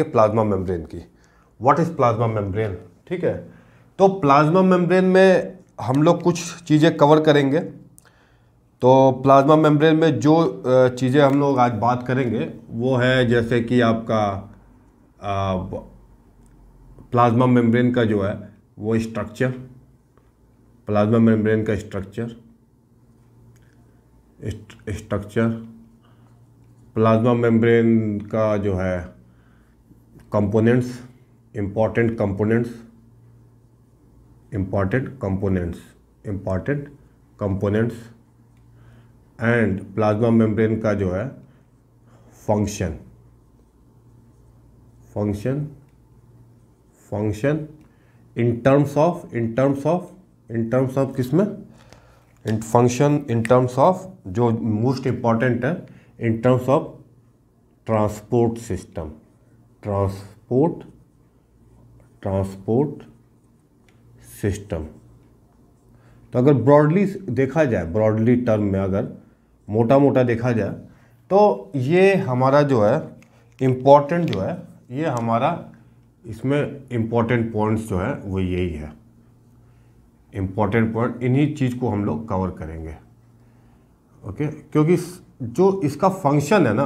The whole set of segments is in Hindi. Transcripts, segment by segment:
प्लाज्मा मेम्ब्रेन की व्हाट इज़ प्लाज्मा मेम्ब्रेन ठीक है तो प्लाज्मा मेम्ब्रेन में हम लोग कुछ चीज़ें कवर करेंगे तो प्लाज्मा मेम्ब्रेन में जो चीज़ें हम लोग आज बात करेंगे वो है जैसे कि आपका प्लाज्मा मेम्ब्रेन का जो है वो स्ट्रक्चर प्लाज्मा मेम्ब्रेन का स्ट्रक्चर स्ट्रक्चर प्लाज्मा मेम्ब्रेन का जो है components important components important components important components and plasma membrane का जो है function function function in terms of in terms of in terms of किस में in function in terms of जो मोस्ट इम्पॉर्टेंट है in terms of transport system transport transport system तो अगर ब्रॉडली देखा जाए ब्रॉडली टर्म में अगर मोटा मोटा देखा जाए तो ये हमारा जो है इम्पॉर्टेंट जो है ये हमारा इसमें इम्पॉर्टेंट पॉइंट्स जो है वो यही है इम्पॉर्टेंट पॉइंट इन्हीं चीज़ को हम लोग कवर करेंगे ओके क्योंकि जो इसका फंक्शन है ना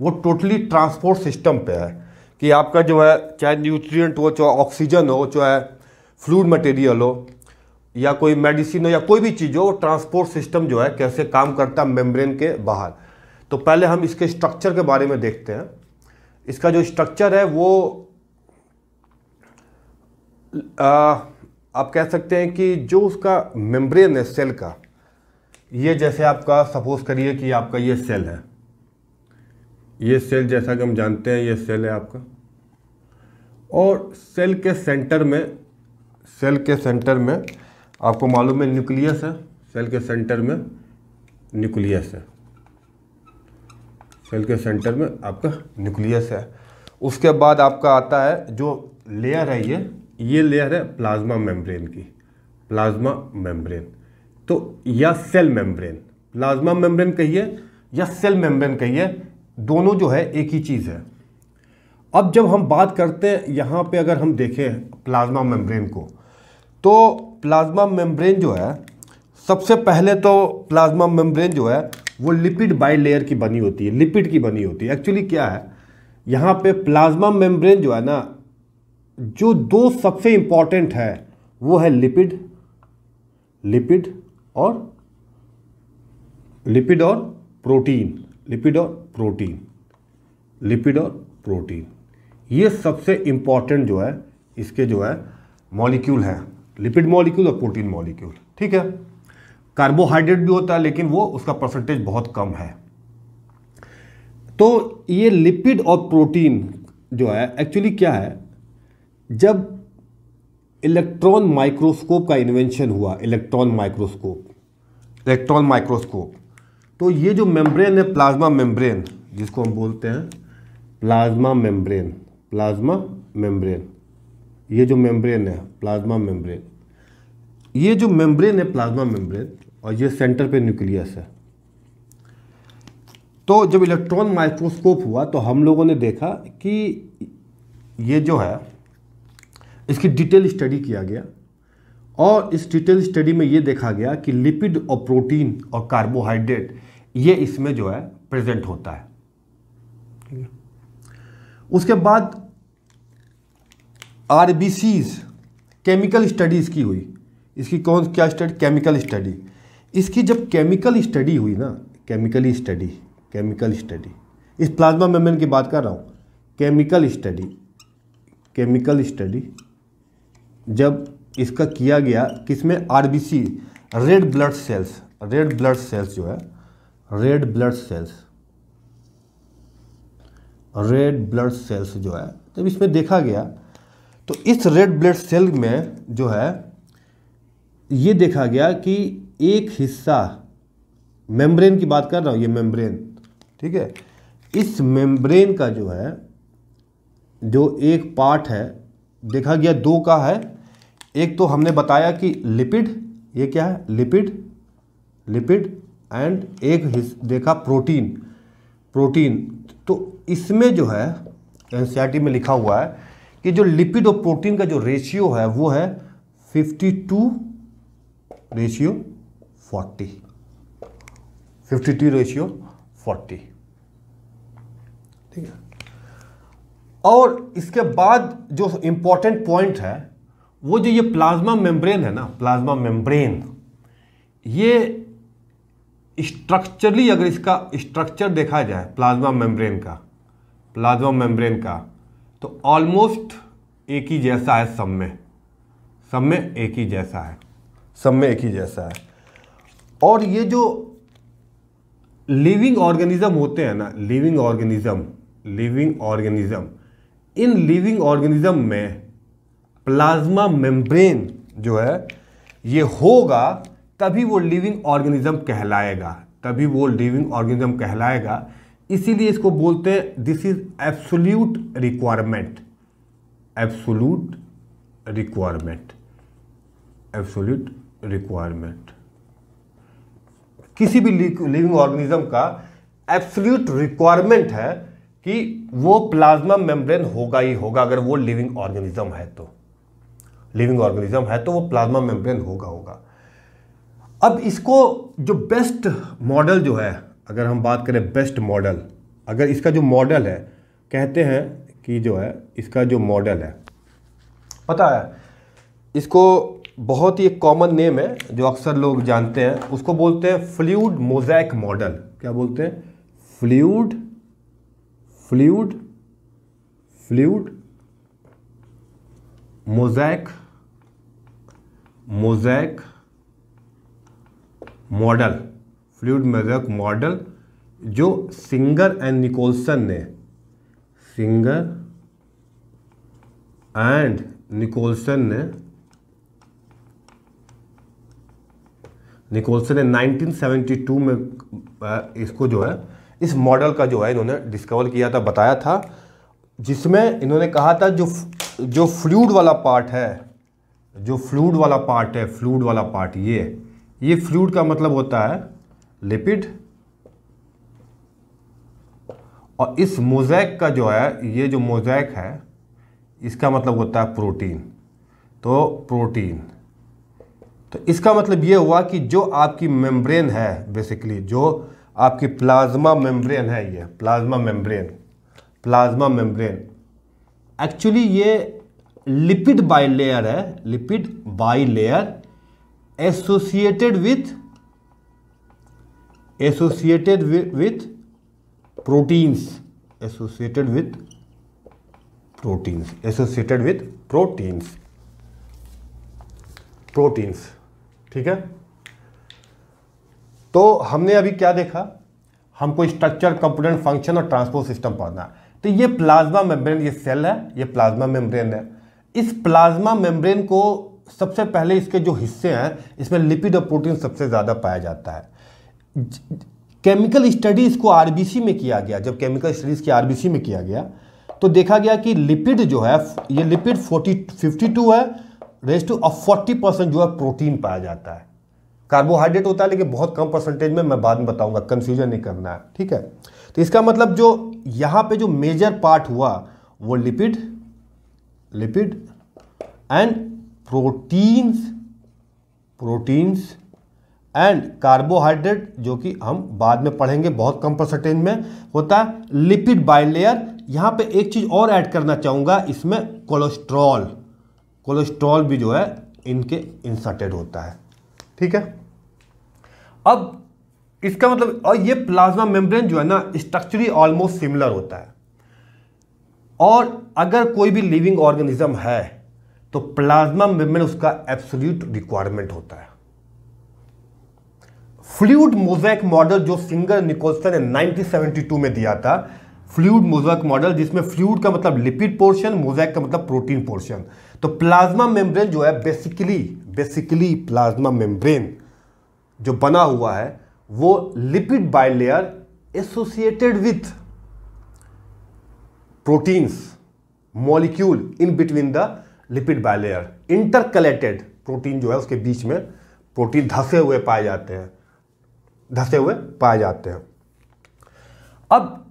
वो टोटली ट्रांसपोर्ट सिस्टम पे है कि आपका जो है चाहे न्यूट्रिएंट हो चाहे ऑक्सीजन हो चाहे फ्लूड मटेरियल हो या कोई मेडिसिन हो या कोई भी चीज़ हो ट्रांसपोर्ट सिस्टम जो है कैसे काम करता है मेम्ब्रेन के बाहर तो पहले हम इसके स्ट्रक्चर के बारे में देखते हैं इसका जो स्ट्रक्चर है वो आ, आप कह सकते हैं कि जो उसका मेम्ब्रेन है सेल का ये जैसे आपका सपोज करिए कि आपका ये सेल है ये सेल जैसा कि हम जानते हैं ये सेल है आपका और सेल के सेंटर में सेल के सेंटर में आपको मालूम है न्यूक्लियस है सेल के सेंटर में न्यूक्लियस है सेल के सेंटर में आपका न्यूक्लियस है उसके बाद आपका आता है जो लेयर है ये ये लेयर है प्लाज्मा मेम्ब्रेन की प्लाज्मा मेम्ब्रेन तो या सेल मेम्ब्रेन प्लाज्मा मेम्ब्रेन कहिए या सेल मेम्ब्रेन कहिए दोनों जो है एक ही चीज़ है अब जब हम बात करते हैं यहाँ पे अगर हम देखें प्लाज्मा मेम्ब्रेन को तो प्लाज्मा मेम्ब्रेन जो है सबसे पहले तो प्लाज्मा मेम्ब्रेन जो है वो लिपिड बाई लेयर की बनी होती है लिपिड की बनी होती है एक्चुअली क्या है यहाँ पे प्लाज्मा मेम्ब्रेन जो है ना जो दो सबसे इम्पॉर्टेंट है वो है लिपिड लिपिड और लिपिड और प्रोटीन लिपिड और प्रोटीन लिपिड और प्रोटीन ये सबसे इम्पॉर्टेंट जो है इसके जो है मॉलिक्यूल हैं लिपिड मॉलिक्यूल और प्रोटीन मॉलिक्यूल ठीक है कार्बोहाइड्रेट भी होता है लेकिन वो उसका परसेंटेज बहुत कम है तो ये लिपिड और प्रोटीन जो है एक्चुअली क्या है जब इलेक्ट्रॉन माइक्रोस्कोप का इन्वेंशन हुआ इलेक्ट्रॉन माइक्रोस्कोप इलेक्ट्रॉन माइक्रोस्कोप तो ये जो मेम्ब्रेन है प्लाज्मा मेम्ब्रेन जिसको हम बोलते हैं प्लाज्मा मेम्ब्रेन प्लाज्मा मेम्ब्रेन ये जो मेम्ब्रेन है प्लाज्मा मेम्ब्रेन ये जो मेम्ब्रेन है प्लाज्मा मेम्ब्रेन और ये सेंटर पे न्यूक्लियस है तो जब इलेक्ट्रॉन माइक्रोस्कोप हुआ तो हम लोगों ने देखा कि ये जो है इसकी डिटेल स्टडी किया गया और इस डिटेल स्टडी में ये देखा गया कि लिपिड और प्रोटीन और कार्बोहाइड्रेट ये इसमें जो है प्रेजेंट होता है उसके बाद आर केमिकल स्टडीज़ की हुई इसकी कौन क्या स्टडी केमिकल स्टडी इसकी जब केमिकल स्टडी हुई ना केमिकली स्टडी केमिकल स्टडी इस प्लाज्मा मेम्ब्रेन की बात कर रहा हूँ केमिकल स्टडी केमिकल स्टडी जब इसका किया गया किसमें RBC red blood cells red blood cells जो है red blood cells red blood cells जो है जब इसमें देखा गया तो इस रेड ब्लड सेल में जो है ये देखा गया कि एक हिस्सा मेम्ब्रेन की बात कर रहा हूँ ये मेम्ब्रेन ठीक है इस मेम्ब्रेन का जो है जो एक पार्ट है देखा गया दो का है एक तो हमने बताया कि लिपिड ये क्या है लिपिड लिपिड एंड एक देखा प्रोटीन प्रोटीन तो इसमें जो है एन e में लिखा हुआ है कि जो लिपिड और प्रोटीन का जो रेशियो है वो है 52 रेशियो 40 52 रेशियो 40 ठीक है और इसके बाद जो इंपॉर्टेंट पॉइंट है वो जो ये प्लाज्मा मेम्ब्रेन है ना प्लाज्मा मेम्ब्रेन ये स्ट्रक्चरली अगर इसका स्ट्रक्चर देखा जाए प्लाज्मा मेम्ब्रेन का प्लाज्मा मेम्ब्रेन का तो ऑलमोस्ट एक ही जैसा है सब में सब में एक ही जैसा है सब में एक ही जैसा है और ये जो लिविंग ऑर्गेनिज्म होते हैं ना लिविंग ऑर्गेनिज्म लिविंग ऑर्गेनिज्म इन लिविंग ऑर्गेनिज्म में प्लाज्मा मेम्ब्रेन जो है ये होगा तभी वो लिविंग ऑर्गेनिज्म कहलाएगा तभी वो लिविंग ऑर्गेनिज्म कहलाएगा इसीलिए इसको बोलते हैं this is absolute requirement absolute requirement absolute requirement किसी भी लिविंग ऑर्गेनिज्म का एब्सोल्यूट रिक्वायरमेंट है कि वो प्लाज्मा मेम्ब्रेन होगा ही होगा अगर वो लिविंग ऑर्गेनिज्म है तो लिविंग ऑर्गेनिज्म है तो वो प्लाज्मा मेम्ब्रेन होगा होगा अब इसको जो बेस्ट मॉडल जो है अगर हम बात करें बेस्ट मॉडल अगर इसका जो मॉडल है कहते हैं कि जो है इसका जो मॉडल है पता है इसको बहुत ही एक कॉमन नेम है जो अक्सर लोग जानते हैं उसको बोलते हैं फ्लूड मोजैक मॉडल क्या बोलते हैं fluid fluid fluid mosaic mosaic model fluid mosaic model जो सिंगर एंड निकोलसन ने सिंगर एंड निकोलसन ने निकोलसन ने 1972 में इसको जो है इस मॉडल का जो है इन्होंने डिस्कवर किया था बताया था जिसमें इन्होंने कहा था जो जो फ्लूड वाला पार्ट है जो फ्लूड वाला पार्ट है फ्लूड वाला पार्ट ये ये फ्लूड का मतलब होता है लिपिड और इस मोजैक का जो है ये जो मोजैक है इसका मतलब होता है प्रोटीन तो प्रोटीन तो इसका मतलब ये हुआ कि जो आपकी मेम्ब्रेन है बेसिकली जो आपकी प्लाज्मा मेम्ब्रेन है ये plasma membrane plasma membrane actually ये लिपिड बाई लेयर है lipid bilayer associated with associated with proteins associated with proteins associated with proteins proteins ठीक है तो हमने अभी क्या देखा हमको स्ट्रक्चर कंपोनेंट फंक्शन और ट्रांसपोर्ट सिस्टम पढ़ना है तो ये प्लाज्मा मेम्ब्रेन ये सेल है ये प्लाज्मा मेम्ब्रेन है इस प्लाज्मा मेम्ब्रेन को सबसे पहले इसके जो हिस्से हैं इसमें लिपिड और प्रोटीन सबसे ज़्यादा पाया जाता है केमिकल स्टडीज़ को आरबीसी में किया गया जब केमिकल स्टडीज़ की आरबीसी में किया गया तो देखा गया कि लिपिड जो है ये लिपिड 40 52 है रेस्ट टू अब परसेंट जो है प्रोटीन पाया जाता है कार्बोहाइड्रेट होता है लेकिन बहुत कम परसेंटेज में मैं बाद में बताऊंगा कंफ्यूजन नहीं करना है ठीक है तो इसका मतलब जो यहाँ पे जो मेजर पार्ट हुआ वो lipid lipid and proteins proteins and carbohydrate जो कि हम बाद में पढ़ेंगे बहुत कम परसेंटेज में होता है लिपिड बाइलेयर यहाँ पे एक चीज़ और ऐड करना चाहूँगा इसमें कोलेस्ट्रॉल कोलेस्ट्रॉल भी जो है इनके इंसर्टेड होता है ठीक है अब इसका मतलब और ये प्लाज्मा मेम्ब्रेन जो है ना स्ट्रक्चरली ऑलमोस्ट सिमिलर होता है और अगर कोई भी लिविंग ऑर्गेनिज्म है तो प्लाज्मा मेम्ब्रेन उसका एब्सोल्यूट रिक्वायरमेंट होता है फ्लूड मोजैक मॉडल जो सिंगर निकोलसन ने 1972 में दिया था फ्लूड मोजैक मॉडल जिसमें फ्लूड का मतलब लिपिड पोर्शन मोजैक का मतलब प्रोटीन पोर्शन तो प्लाज्मा मेम्ब्रेन जो है बेसिकली बेसिकली प्लाज्मा मेम्ब्रेन जो बना हुआ है वो lipid bilayer associated with proteins molecule in between the lipid bilayer intercalated protein जो है उसके बीच में प्रोटीन धसे हुए पाए जाते हैं धसे हुए पाए जाते हैं अब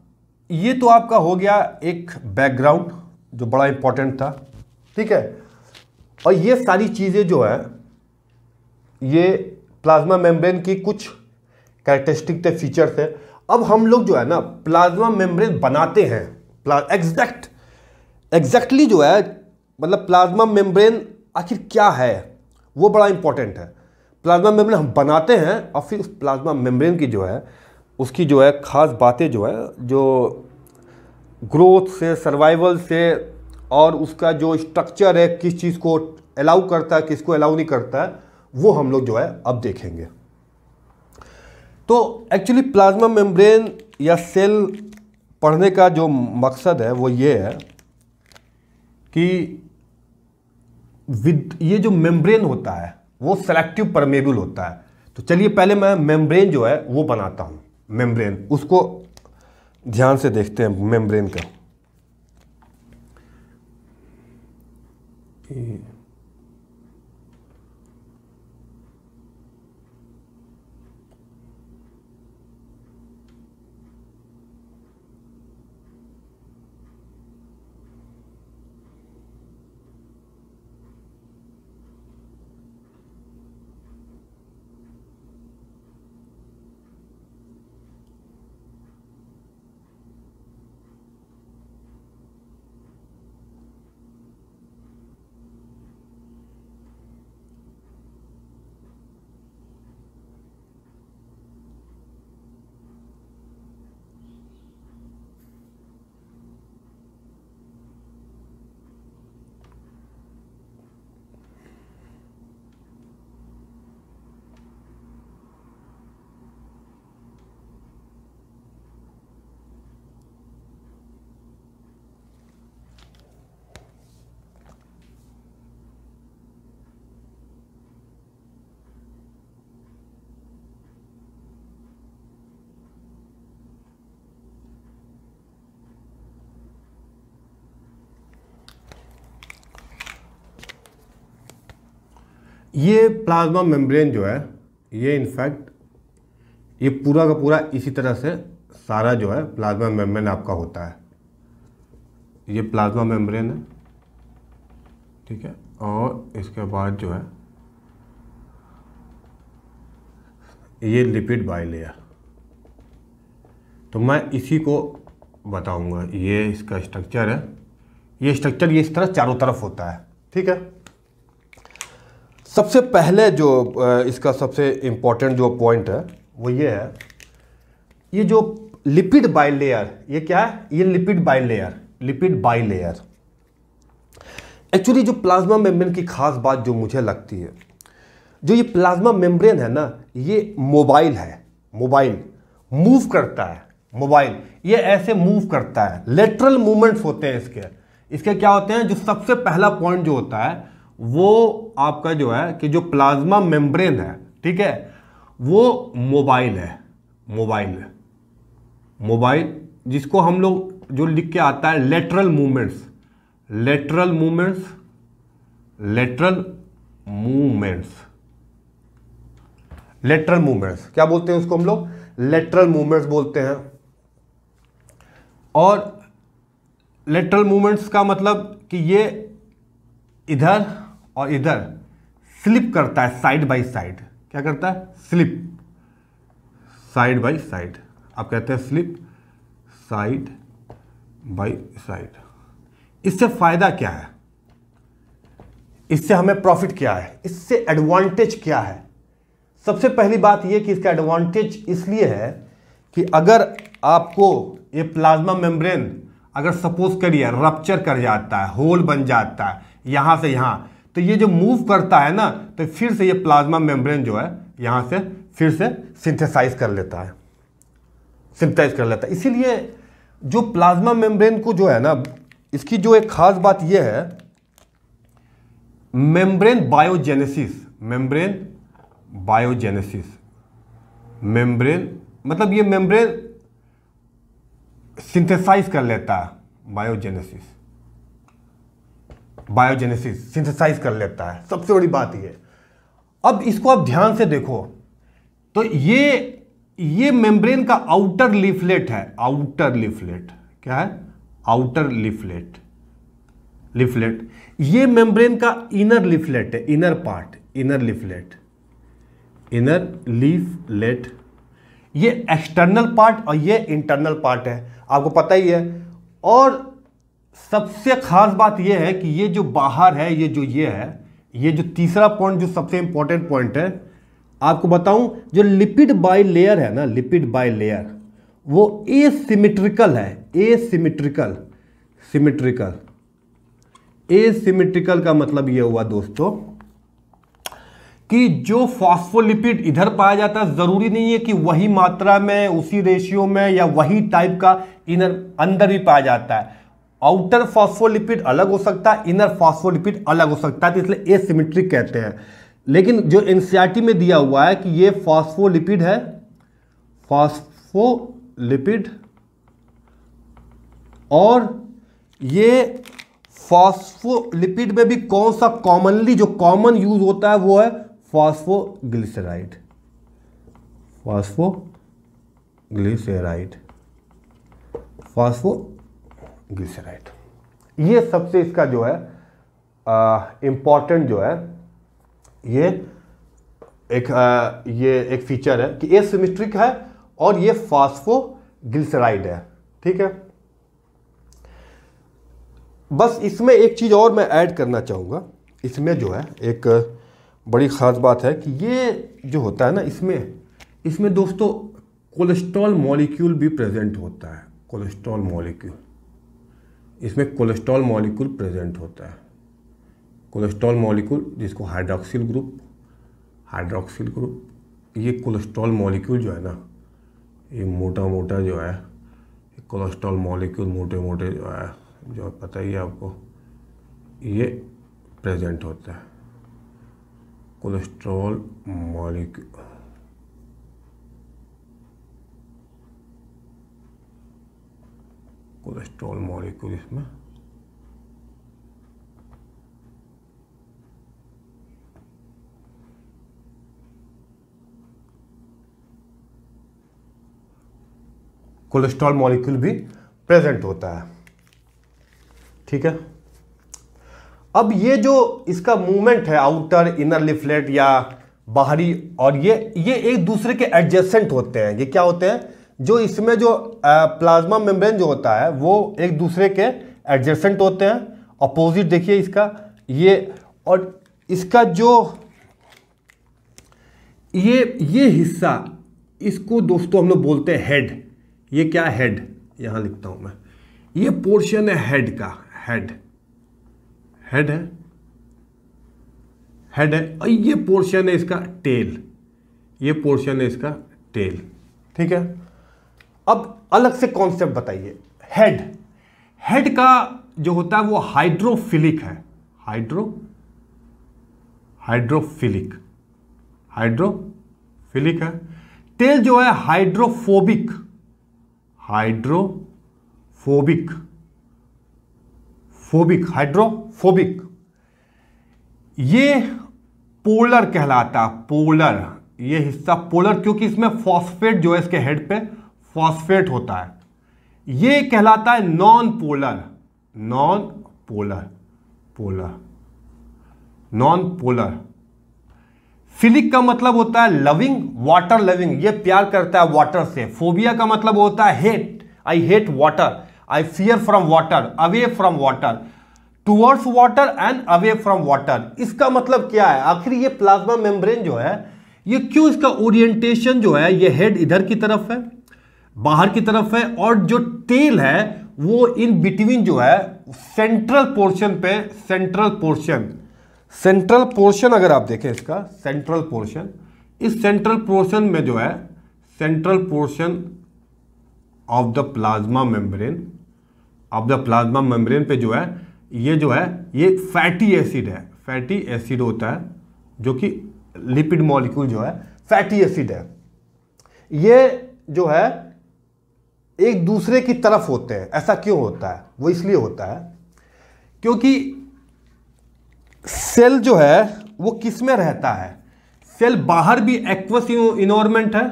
ये तो आपका हो गया एक बैकग्राउंड जो बड़ा इंपॉर्टेंट था ठीक है और ये सारी चीज़ें जो है ये प्लाज्मा मेम्ब्रेन की कुछ कैरेक्टरिस्टिक थे फीचर्स थे अब हम लोग जो है ना प्लाज्मा मेम्ब्रेन बनाते हैं एग्जैक्ट एग्जैक्टली जो है मतलब प्लाज्मा मेम्ब्रेन आखिर क्या है वो बड़ा इंपॉर्टेंट है प्लाज्मा मेम्ब्रेन हम बनाते हैं और फिर उस प्लाज्मा मेम्ब्रेन की जो है उसकी जो है ख़ास बातें जो है जो ग्रोथ से सर्वाइवल से और उसका जो स्ट्रक्चर है किस चीज़ को अलाउ करता है किसको अलाउ नहीं करता है वो हम लोग जो है अब देखेंगे तो एक्चुअली प्लाज्मा मेम्ब्रेन या सेल पढ़ने का जो मकसद है वो ये है कि विद ये जो मेम्ब्रेन होता है वो सेलेक्टिव परमेबल होता है तो चलिए पहले मैं मेम्ब्रेन जो है वो बनाता हूँ मेम्ब्रेन उसको ध्यान से देखते हैं मेम्ब्रेन का ये प्लाज्मा मेम्ब्रेन जो है ये इनफैक्ट ये पूरा का पूरा इसी तरह से सारा जो है प्लाज्मा मेम्ब्रेन आपका होता है ये प्लाज्मा मेम्ब्रेन है ठीक है और इसके बाद जो है ये लिपिड बाइलेयर तो मैं इसी को बताऊंगा ये इसका स्ट्रक्चर है ये स्ट्रक्चर ये इस तरह चारों तरफ होता है ठीक है सबसे पहले जो इसका सबसे इम्पोर्टेंट जो पॉइंट है वो ये है ये जो लिपिड बाई लेयर ये क्या है ये lipid bilayer lipid bilayer actually जो प्लाज्मा मेम्ब्रेन की खास बात जो मुझे लगती है जो ये प्लाज्मा मेम्ब्रेन है ना ये मोबाइल है मोबाइल मूव करता है मोबाइल ये ऐसे मूव करता है लेटरल मूवमेंट्स होते हैं इसके इसके क्या होते हैं जो सबसे पहला पॉइंट जो होता है वो आपका जो है कि जो प्लाज्मा मेम्ब्रेन है ठीक है वो मोबाइल है मोबाइल मोबाइल जिसको हम लोग जो लिख के आता है lateral movements lateral movements lateral movements lateral movements क्या बोलते हैं उसको हम लोग लेटरल मूवमेंट्स बोलते हैं और लेटरल मूवमेंट्स का मतलब कि ये इधर और इधर स्लिप करता है साइड बाय साइड क्या करता है स्लिप साइड बाय साइड आप कहते हैं स्लिप साइड बाय साइड इससे फायदा क्या है इससे हमें प्रॉफिट क्या है इससे एडवांटेज क्या है सबसे पहली बात यह कि इसका एडवांटेज इसलिए है कि अगर आपको ये प्लाज्मा मेम्ब्रेन अगर सपोज करिए रप्चर कर जाता है होल बन जाता है यहां से यहां तो ये जो मूव करता है ना तो फिर से ये प्लाज्मा मेम्ब्रेन जो है यहाँ से फिर से सिंथेसाइज कर लेता है सिंथेसाइज कर लेता है इसीलिए जो प्लाज्मा मेम्ब्रेन को जो है ना इसकी जो एक खास बात यह है membrane biogenesis membrane biogenesis membrane मतलब ये मेम्ब्रेन सिंथेसाइज कर लेता है बायोजेनेसिस बायोजेनेसिस सिंथेसाइज कर लेता है सबसे बड़ी बात यह अब इसको आप ध्यान से देखो तो ये ये मेम्ब्रेन का आउटर लिफलेट है आउटर लिफलेट क्या है आउटर लिफलेट लिफलेट ये मेम्ब्रेन का इनर लिफलेट है inner part inner leaflet inner leaflet ये एक्सटर्नल पार्ट और ये इंटरनल पार्ट है आपको पता ही है और सबसे खास बात यह है कि ये जो बाहर है ये जो ये है ये जो तीसरा पॉइंट जो सबसे इंपॉर्टेंट पॉइंट है आपको बताऊं जो लिपिड बाय लेयर है ना लिपिड बाय लेयर वो ए सिमिट्रिकल है asymmetrical symmetrical asymmetrical का मतलब ये हुआ दोस्तों कि जो फॉस्फोलिपिड इधर पाया जाता है ज़रूरी नहीं है कि वही मात्रा में उसी रेशियो में या वही टाइप का इधर अंदर भी पाया जाता है आउटर फॉस्फोलिपिड अलग हो सकता है इनर फॉस्फोलिपिड अलग हो सकता है तो इसलिए एसिमेट्रिक कहते हैं लेकिन जो एनसीआरटी में दिया हुआ है कि ये फॉस्फोलिपिड है फॉस्फोलिपिड और ये फॉस्फोलिपिड में भी कौन सा कॉमनली जो कॉमन यूज होता है वो है फॉस्फोग्लिसराइड फॉस्फोग्लिसराइड फॉस्फो ग्लिसराइड ये सबसे इसका जो है इम्पॉर्टेंट जो है ये एक आ, ये एक फीचर है कि एसिमेट्रिक है और ये ग्लिसराइड है ठीक है बस इसमें एक चीज़ और मैं ऐड करना चाहूँगा इसमें जो है एक बड़ी ख़ास बात है कि ये जो होता है ना इसमें इसमें दोस्तों कोलेस्ट्रॉल मॉलिक्यूल भी प्रेजेंट होता है कोलेस्ट्रॉल मॉलिक्यूल इसमें कोलेस्ट्रॉल मॉलिक्यूल प्रेजेंट होता है कोलेस्ट्रॉल मॉलिक्यूल जिसको हाइड्रोक्सिल ग्रुप हाइड्रोक्सिल ग्रुप ये कोलेस्ट्रॉल मॉलिक्यूल जो है ना ये मोटा मोटा जो है कोलेस्ट्रॉल मॉलिक्यूल मोटे मोटे जो है जो पता ही है आपको ये प्रेजेंट होता है कोलेस्ट्रॉल मॉलिक्यूल कोलेस्ट्रॉल मॉलिक्यूल इसमें कोलेस्ट्रॉल मॉलिक्यूल भी प्रेजेंट होता है ठीक है अब ये जो इसका मूवमेंट है आउटर इनर लिफलेट या बाहरी और ये ये एक दूसरे के एडजेसेंट होते हैं ये क्या होते हैं जो इसमें जो प्लाज्मा मेम्ब्रेन जो होता है वो एक दूसरे के एडजस्टेंट होते हैं अपोजिट देखिए इसका ये और इसका जो ये ये हिस्सा इसको दोस्तों हम लोग बोलते हैं हेड ये क्या हेड यहां लिखता हूं मैं ये पोर्शन है हेड का हेड हेड है हेड है और ये पोर्शन है इसका टेल ये पोर्शन है इसका टेल ठीक है अब अलग से कॉन्सेप्ट बताइए हेड हेड का जो होता है वो हाइड्रोफिलिक है हाइड्रो हाइड्रोफिलिक हाइड्रोफिलिक है तेल जो है हाइड्रोफोबिक हाइड्रोफोबिक फोबिक हाइड्रोफोबिक ये पोलर कहलाता पोलर ये हिस्सा पोलर क्योंकि इसमें फॉस्फेट जो है इसके हेड पे फॉस्फेट होता है ये कहलाता है non polar non polar polar non polar philic का मतलब होता है लविंग वाटर लविंग ये प्यार करता है वाटर से फोबिया का मतलब होता है hate I hate water I fear from water away from water towards water and away from water इसका मतलब क्या है आखिर ये प्लाज्मा मेम्ब्रेन जो है ये क्यों इसका ओरिएंटेशन जो है ये हेड इधर की तरफ है बाहर की तरफ है और जो टेल है वो इन बिटवीन जो है सेंट्रल पोर्शन पे सेंट्रल पोर्शन सेंट्रल पोर्शन अगर आप देखें इसका सेंट्रल पोर्शन इस सेंट्रल पोर्शन में जो है central portion of the plasma membrane of the plasma membrane पे जो है ये जो है ये फैटी एसिड है फैटी एसिड होता है जो कि लिपिड मॉलिक्यूल जो है फैटी एसिड है ये जो है एक दूसरे की तरफ होते हैं ऐसा क्यों होता है वो इसलिए होता है क्योंकि सेल जो है वो किस में रहता है सेल बाहर भी एक्वस इन्वायरमेंट है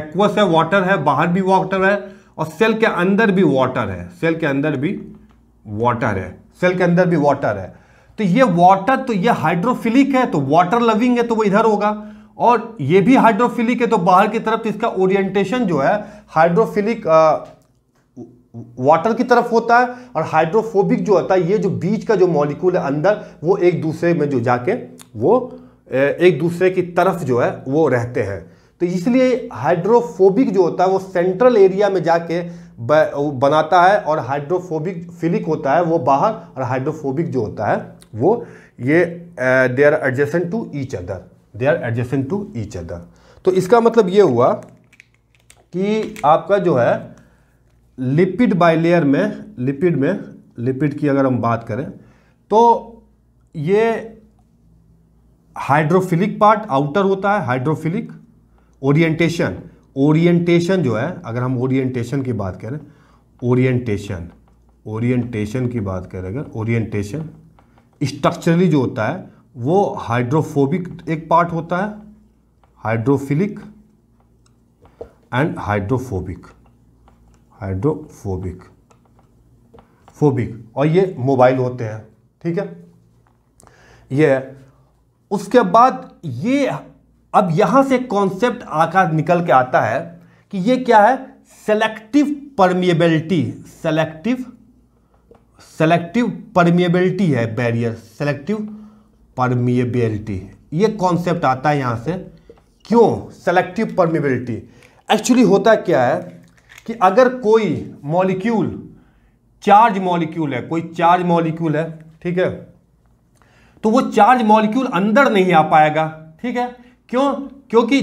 एक्वस है वाटर है बाहर भी वाटर है और सेल के अंदर भी वाटर है सेल के अंदर भी वाटर है सेल के अंदर भी वाटर है तो ये वाटर तो ये हाइड्रोफिलिक है तो वाटर लविंग है तो वो इधर होगा और ये भी हाइड्रोफिलिक है तो बाहर की तरफ तो इसका ओरिएंटेशन जो है हाइड्रोफिलिक वाटर की तरफ होता है और हाइड्रोफोबिक जो होता है ये जो बीच का जो मॉलिक्यूल है अंदर वो एक दूसरे में जो जाके वो एक दूसरे की तरफ जो है वो रहते हैं तो इसलिए हाइड्रोफोबिक जो होता है वो सेंट्रल एरिया में जाके बनाता है और हाइड्रोफोबिक फिलिक होता है वो बाहर और हाइड्रोफोबिक जो होता है वो ये they are adjacent to each other they are adjusting to each other तो इसका मतलब ये हुआ कि आपका जो है लिपिड बाइलेयर में लिपिड में लिपिड की अगर हम बात करें तो ये हाइड्रोफिलिक पार्ट आउटर होता है हाइड्रोफिलिक ओरिएंटेशन ओरिएंटेशन जो है अगर हम ओरिएंटेशन की बात करें ओरिएंटेशन ओरिएंटेशन की बात करें अगर ओरिएंटेशन स्ट्रक्चरली जो होता है वो हाइड्रोफोबिक एक पार्ट होता है hydrophilic and hydrophobic hydrophobic phobic और ये मोबाइल होते हैं ठीक है ये उसके बाद ये अब यहां से कॉन्सेप्ट आकार निकल के आता है कि ये क्या है selective permeability selective selective permeability है बैरियर सेलेक्टिव परमिएबिलिटी ये कॉन्सेप्ट आता है यहाँ से क्यों सेलेक्टिव परमिबिलिटी एक्चुअली होता क्या है कि अगर कोई मॉलिक्यूल चार्ज मॉलिक्यूल है कोई चार्ज मॉलिक्यूल है ठीक है तो वो चार्ज मॉलिक्यूल अंदर नहीं आ पाएगा ठीक है क्यों क्योंकि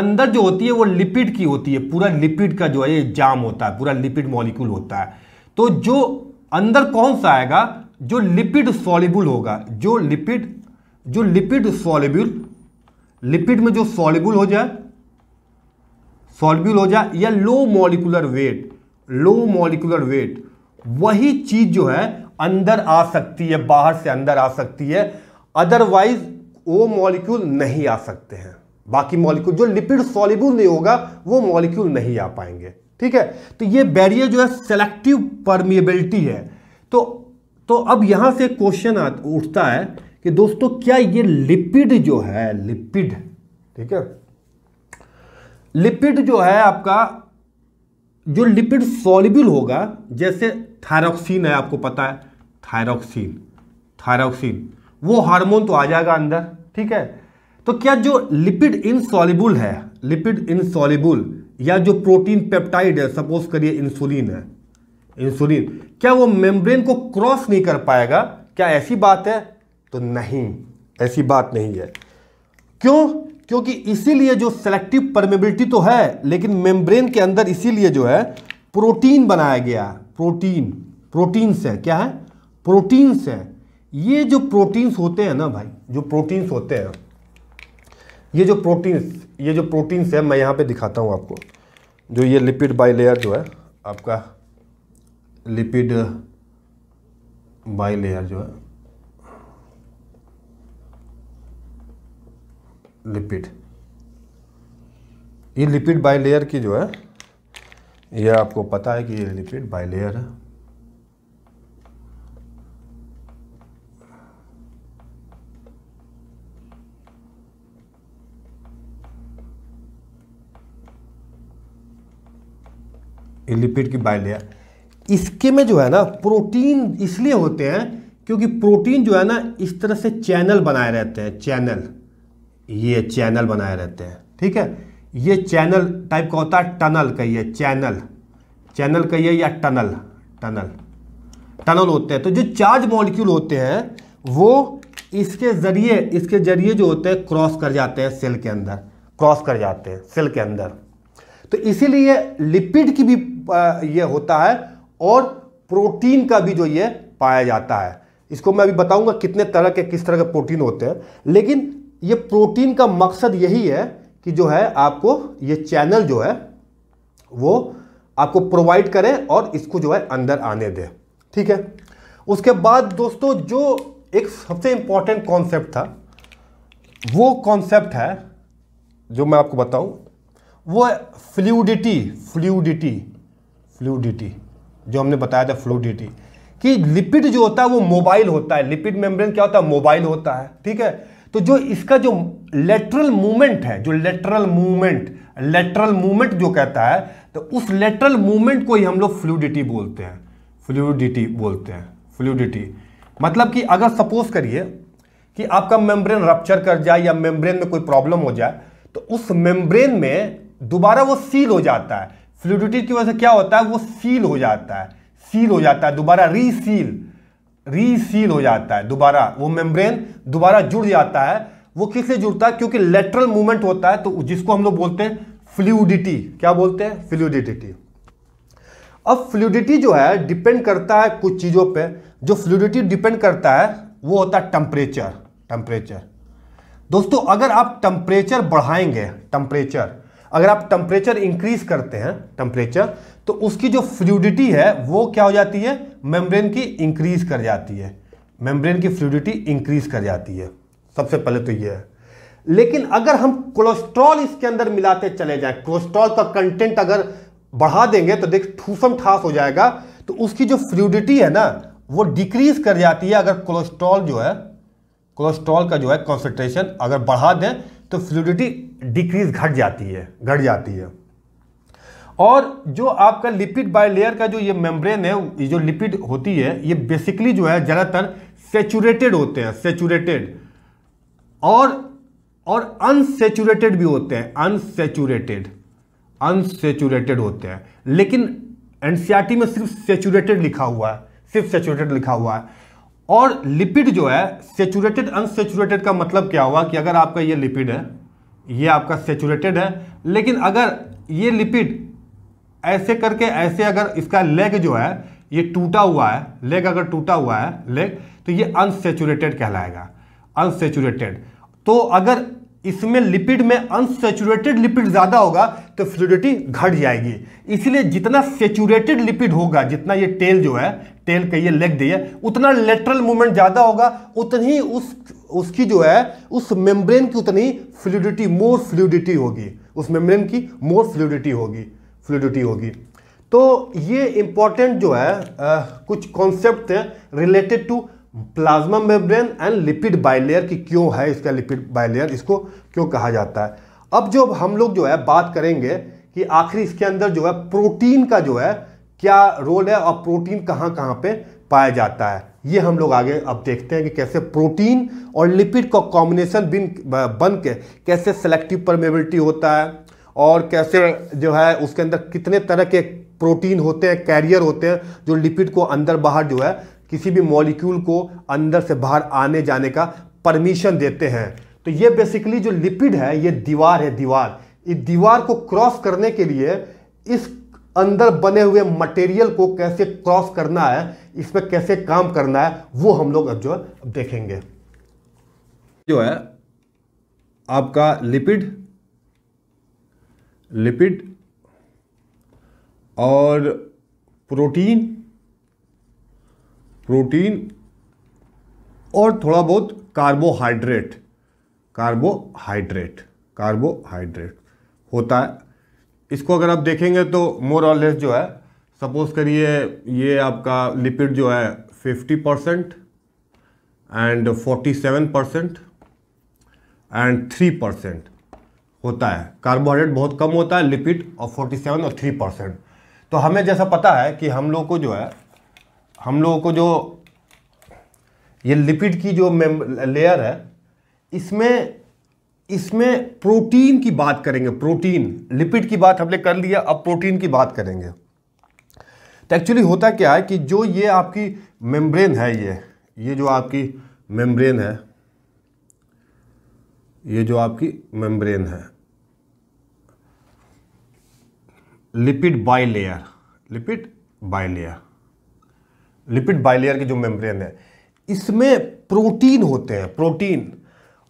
अंदर जो होती है वो लिपिड की होती है पूरा लिपिड का जो है ये जाम होता है पूरा लिपिड मॉलिक्यूल होता है तो जो अंदर कौन सा आएगा जो लिपिड सॉलिबुल होगा जो लिपिड जो लिपिड सॉलेब्यूल लिपिड में जो सॉलेब्यूल हो जाए सॉलेब्यूल हो जाए या low molecular weight low molecular weight वही चीज जो है अंदर आ सकती है बाहर से अंदर आ सकती है अदरवाइज वो मॉलिक्यूल नहीं आ सकते हैं बाकी मॉलिक्यूल जो लिपिड सॉलिब्यूल नहीं होगा वो मॉलिक्यूल नहीं आ पाएंगे ठीक है तो ये बैरियर जो है सेलेक्टिव परमिएबिलिटी है तो तो अब यहां से क्वेश्चन उठता है कि दोस्तों क्या ये लिपिड जो है लिपिड ठीक है लिपिड जो है आपका जो लिपिड सॉलिबल होगा जैसे थायरोक्सिन है आपको पता है थायरोक्सिन थायरोक्सिन वो हार्मोन तो आ जाएगा अंदर ठीक है तो क्या जो लिपिड इनसॉलिबल है लिपिड इनसॉलिबल या जो प्रोटीन पेप्टाइड है सपोज करिए इंसुलिन है इंसुलिन क्या वो मेम्ब्रेन को क्रॉस नहीं कर पाएगा क्या ऐसी बात है तो नहीं ऐसी बात नहीं है क्यों क्योंकि इसीलिए जो सेलेक्टिव परमेबिलिटी तो है लेकिन मेम्ब्रेन के अंदर इसीलिए जो है प्रोटीन बनाया गया प्रोटीन प्रोटीन्स है क्या है प्रोटीन्स है ये जो प्रोटीन्स होते हैं ना भाई जो प्रोटीन्स होते हैं ये जो प्रोटीन्स ये जो प्रोटीन्स है मैं यहाँ पे दिखाता हूँ आपको जो ये लिपिड बाई लेयर जो है आपका लिपिड बाई लेयर जो है लिपिड ये लिपिड बाई लेयर की जो है ये आपको पता है कि ये लिपिड बाई लेयर है लिपिड की बाइलेयर लेयर इसके में जो है ना प्रोटीन इसलिए होते हैं क्योंकि प्रोटीन जो है ना इस तरह से चैनल बनाए रहते हैं चैनल ये चैनल बनाए रहते हैं ठीक है ये चैनल टाइप का होता है टनल कहिए चैनल चैनल कहिए या टनल टनल टनल होते हैं तो जो चार्ज मॉलिक्यूल होते हैं वो इसके ज़रिए इसके ज़रिए जो होते हैं क्रॉस कर जाते हैं सेल के अंदर क्रॉस कर जाते हैं सेल के अंदर तो इसीलिए लिपिड की भी ये होता है और प्रोटीन का भी जो ये पाया जाता है इसको मैं अभी बताऊंगा कितने तरह के किस तरह के प्रोटीन होते हैं लेकिन ये प्रोटीन का मकसद यही है कि जो है आपको ये चैनल जो है वो आपको प्रोवाइड करे और इसको जो है अंदर आने दे ठीक है उसके बाद दोस्तों जो एक सबसे इंपॉर्टेंट कॉन्सेप्ट था वो कॉन्सेप्ट है जो मैं आपको बताऊं वो है फ्लूडिटी फ्लूडिटी फ्लूडिटी जो हमने बताया था फ्लूडिटी कि लिपिड जो होता है वो मोबाइल होता है लिपिड मेम्ब्रेन क्या होता है मोबाइल होता है ठीक है तो जो इसका जो लेटरल मूवमेंट है जो लेटरल मूवमेंट लेटरल मूवमेंट जो कहता है तो उस लेटरल मूवमेंट को ही हम लोग फ्लूडिटी बोलते हैं फ्लूडिटी बोलते हैं फ्लूडिटी मतलब कि अगर सपोज करिए कि आपका मेम्ब्रेन रप्चर कर जाए या मेम्ब्रेन में कोई प्रॉब्लम हो जाए तो उस मेम्ब्रेन में दोबारा वो सील हो जाता है फ्लूडिटी की वजह से क्या होता है वो सील हो जाता है सील हो जाता है दोबारा रीसील रीसील हो जाता है दोबारा वो मेम्ब्रेन दोबारा जुड़ जाता है वो किस से जुड़ता है क्योंकि लेटरल मूवमेंट होता है तो जिसको हम लोग बोलते हैं फ्लूडिटी क्या बोलते हैं फ्लूडिटी अब फ्लूडिटी जो है डिपेंड करता है कुछ चीज़ों पे जो फ्लूडिटी डिपेंड करता है वो होता है टेम्परेचर टेम्परेचर दोस्तों अगर आप टेम्परेचर बढ़ाएंगे टेम्परेचर अगर आप टेम्परेचर इंक्रीज करते हैं टेम्परेचर तो उसकी जो फ्लूडिटी है वो क्या हो जाती है मेम्ब्रेन की इंक्रीज कर जाती है मेम्ब्रेन की फ्लूडिटी इंक्रीज कर जाती है सबसे पहले तो ये है लेकिन अगर हम कोलेस्ट्रॉल इसके अंदर मिलाते चले जाएं कोलेस्ट्रॉल का कंटेंट अगर बढ़ा देंगे तो देख ठूसम ठास हो जाएगा तो उसकी जो फ्लूडिटी है ना वो डिक्रीज कर जाती है अगर कोलेस्ट्रॉल जो है कोलेस्ट्रॉल का जो है कॉन्सेंट्रेशन अगर बढ़ा दें तो फ्लूडिटी डिक्रीज घट जाती है घट जाती है और जो आपका लिपिड बायलेयर का जो ये मेम्ब्रेन है ये जो लिपिड होती है ये बेसिकली जो है ज़्यादातर सेचूरेटेड होते हैं सेचूरेटेड और और अनसेचूरेटेड भी होते हैं अनसेचूरेटेड अनसेचूरेटेड होते हैं लेकिन एनसीईआरटी e में सिर्फ सेचूरेटेड लिखा हुआ है सिर्फ सेचूरेटेड लिखा हुआ है और लिपिड जो है सेचूरेटेड अनसेचूरेटेड का मतलब क्या हुआ कि अगर आपका ये लिपिड है ये आपका सेचूरेटेड है लेकिन अगर ये लिपिड ऐसे करके ऐसे अगर इसका लेग जो है ये टूटा हुआ है लेग अगर टूटा हुआ है लेग तो ये अनसेचुरेटेड कहलाएगा अनसेचुरेटेड तो अगर इसमें लिपिड में अनसेचुरेटेड लिपिड ज़्यादा होगा तो फ्लूडिटी घट जाएगी इसलिए जितना सेचुरेटेड लिपिड होगा जितना ये टेल जो है टेल का ये लेग दिए उतना लेटरल मूवमेंट ज़्यादा होगा उतनी उस उसकी जो है उस मेम्ब्रेन की उतनी फ्लूडिटी मोर फ्लूडिटी होगी उस मेम्ब्रेन की मोर फ्लूडिटी होगी फ्लूडिटी होगी तो ये इम्पॉर्टेंट जो है आ, कुछ कॉन्सेप्ट हैं related to plasma membrane and lipid bilayer की क्यों है इसका लिपिड बाइलेयर इसको क्यों कहा जाता है अब जो हम लोग जो है बात करेंगे कि आखिर इसके अंदर जो है प्रोटीन का जो है क्या रोल है और प्रोटीन कहाँ कहाँ पर पाया जाता है ये हम लोग आगे अब देखते हैं कि कैसे प्रोटीन और लिपिड का कॉम्बिनेशन बिन बन के कैसे सेलेक्टिव परमेबिलिटी होता है और कैसे जो है उसके अंदर कितने तरह के प्रोटीन होते हैं कैरियर होते हैं जो लिपिड को अंदर बाहर जो है किसी भी मॉलिक्यूल को अंदर से बाहर आने जाने का परमिशन देते हैं तो ये बेसिकली जो लिपिड है ये दीवार है दीवार इस दीवार को क्रॉस करने के लिए इस अंदर बने हुए मटेरियल को कैसे क्रॉस करना है इसमें कैसे काम करना है वो हम लोग अब जो है देखेंगे जो है आपका लिपिड लिपिड और प्रोटीन प्रोटीन और थोड़ा बहुत कार्बोहाइड्रेट कार्बोहाइड्रेट कार्बोहाइड्रेट होता है इसको अगर आप देखेंगे तो मोर और लेस जो है सपोज करिए ये आपका लिपिड जो है 50 percent and 47 percent and 3 percent होता है कार्बोहाइड्रेट बहुत कम होता है लिपिड और 47 और 3 परसेंट तो हमें जैसा पता है कि हम लोग को जो है हम लोगों को जो ये लिपिड की जो लेयर है इसमें इसमें प्रोटीन की बात करेंगे प्रोटीन लिपिड की बात हमने कर लिया अब प्रोटीन की बात करेंगे तो एक्चुअली होता क्या है कि जो ये आपकी मेम्ब्रेन है ये ये जो आपकी मेम्ब्रेन है ये जो आपकी मेम्ब्रेन है lipid bilayer lipid bilayer lipid bilayer की जो मेम्ब्रेन है इसमें प्रोटीन होते हैं प्रोटीन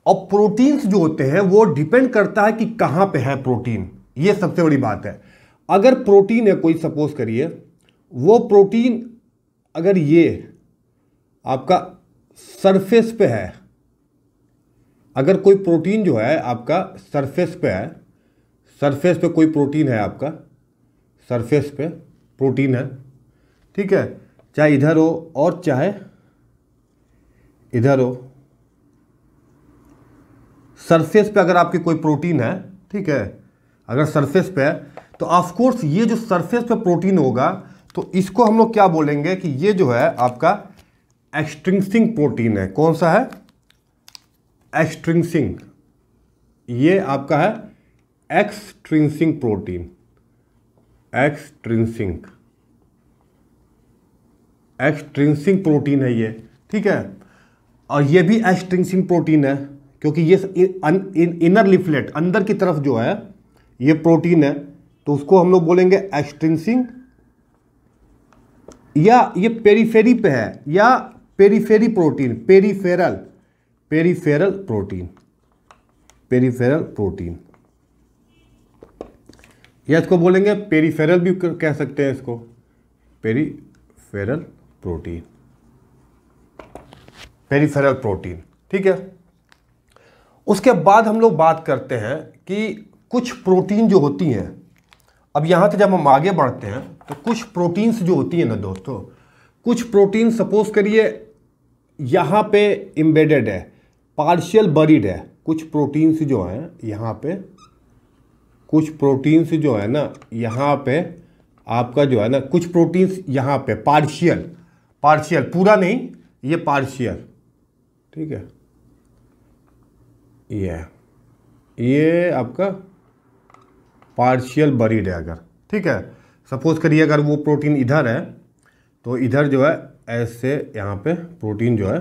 और प्रोटीन्स जो होते हैं वो डिपेंड करता है कि कहाँ पे है प्रोटीन ये सबसे बड़ी बात है अगर प्रोटीन है कोई सपोज करिए वो प्रोटीन अगर ये आपका सरफेस पे है अगर कोई प्रोटीन जो है आपका सरफेस पे है सरफेस पे कोई प्रोटीन है आपका सरफेस पे प्रोटीन है ठीक है चाहे इधर हो और चाहे इधर हो सरफेस पे अगर आपकी कोई प्रोटीन है ठीक है अगर सरफेस पे है तो ऑफकोर्स ये जो सरफेस पे प्रोटीन होगा तो इसको हम लोग क्या बोलेंगे कि ये जो है आपका एक्सट्रिंसिंग प्रोटीन है कौन सा है एक्सट्रिंसिंग ये आपका है एक्सट्रिंसिंग प्रोटीन एक्सट्रिंसिंक एक्सट्रिंसिंग प्रोटीन है ये ठीक है और ये भी एक्सट्रिंसिंग प्रोटीन है क्योंकि ये इनर लिफलेट अंदर की तरफ जो है ये प्रोटीन है तो उसको हम लोग बोलेंगे एक्सट्रिंसिंग या ये पेरीफेरी पे है या periphery protein peripheral peripheral protein peripheral protein या इसको बोलेंगे पेरीफेरल भी कह सकते हैं इसको पेरीफेरल प्रोटीन पेरीफेरल प्रोटीन ठीक है उसके बाद हम लोग बात करते हैं कि कुछ प्रोटीन जो होती हैं अब यहाँ से जब हम आगे बढ़ते हैं तो कुछ प्रोटीन्स जो होती हैं ना दोस्तों कुछ प्रोटीन सपोज करिए यहाँ पे इम्बेडेड है पार्शियल बरीड है कुछ प्रोटीन्स जो हैं यहाँ पे कुछ प्रोटीन्स जो है ना यहाँ पे आपका जो है ना कुछ प्रोटीन्स यहाँ पे पार्शियल पार्शियल पूरा नहीं ये पार्शियल ठीक है ये ये आपका पार्शियल बरीड है अगर ठीक है सपोज करिए अगर वो प्रोटीन इधर है तो इधर जो है ऐसे यहाँ पे प्रोटीन जो है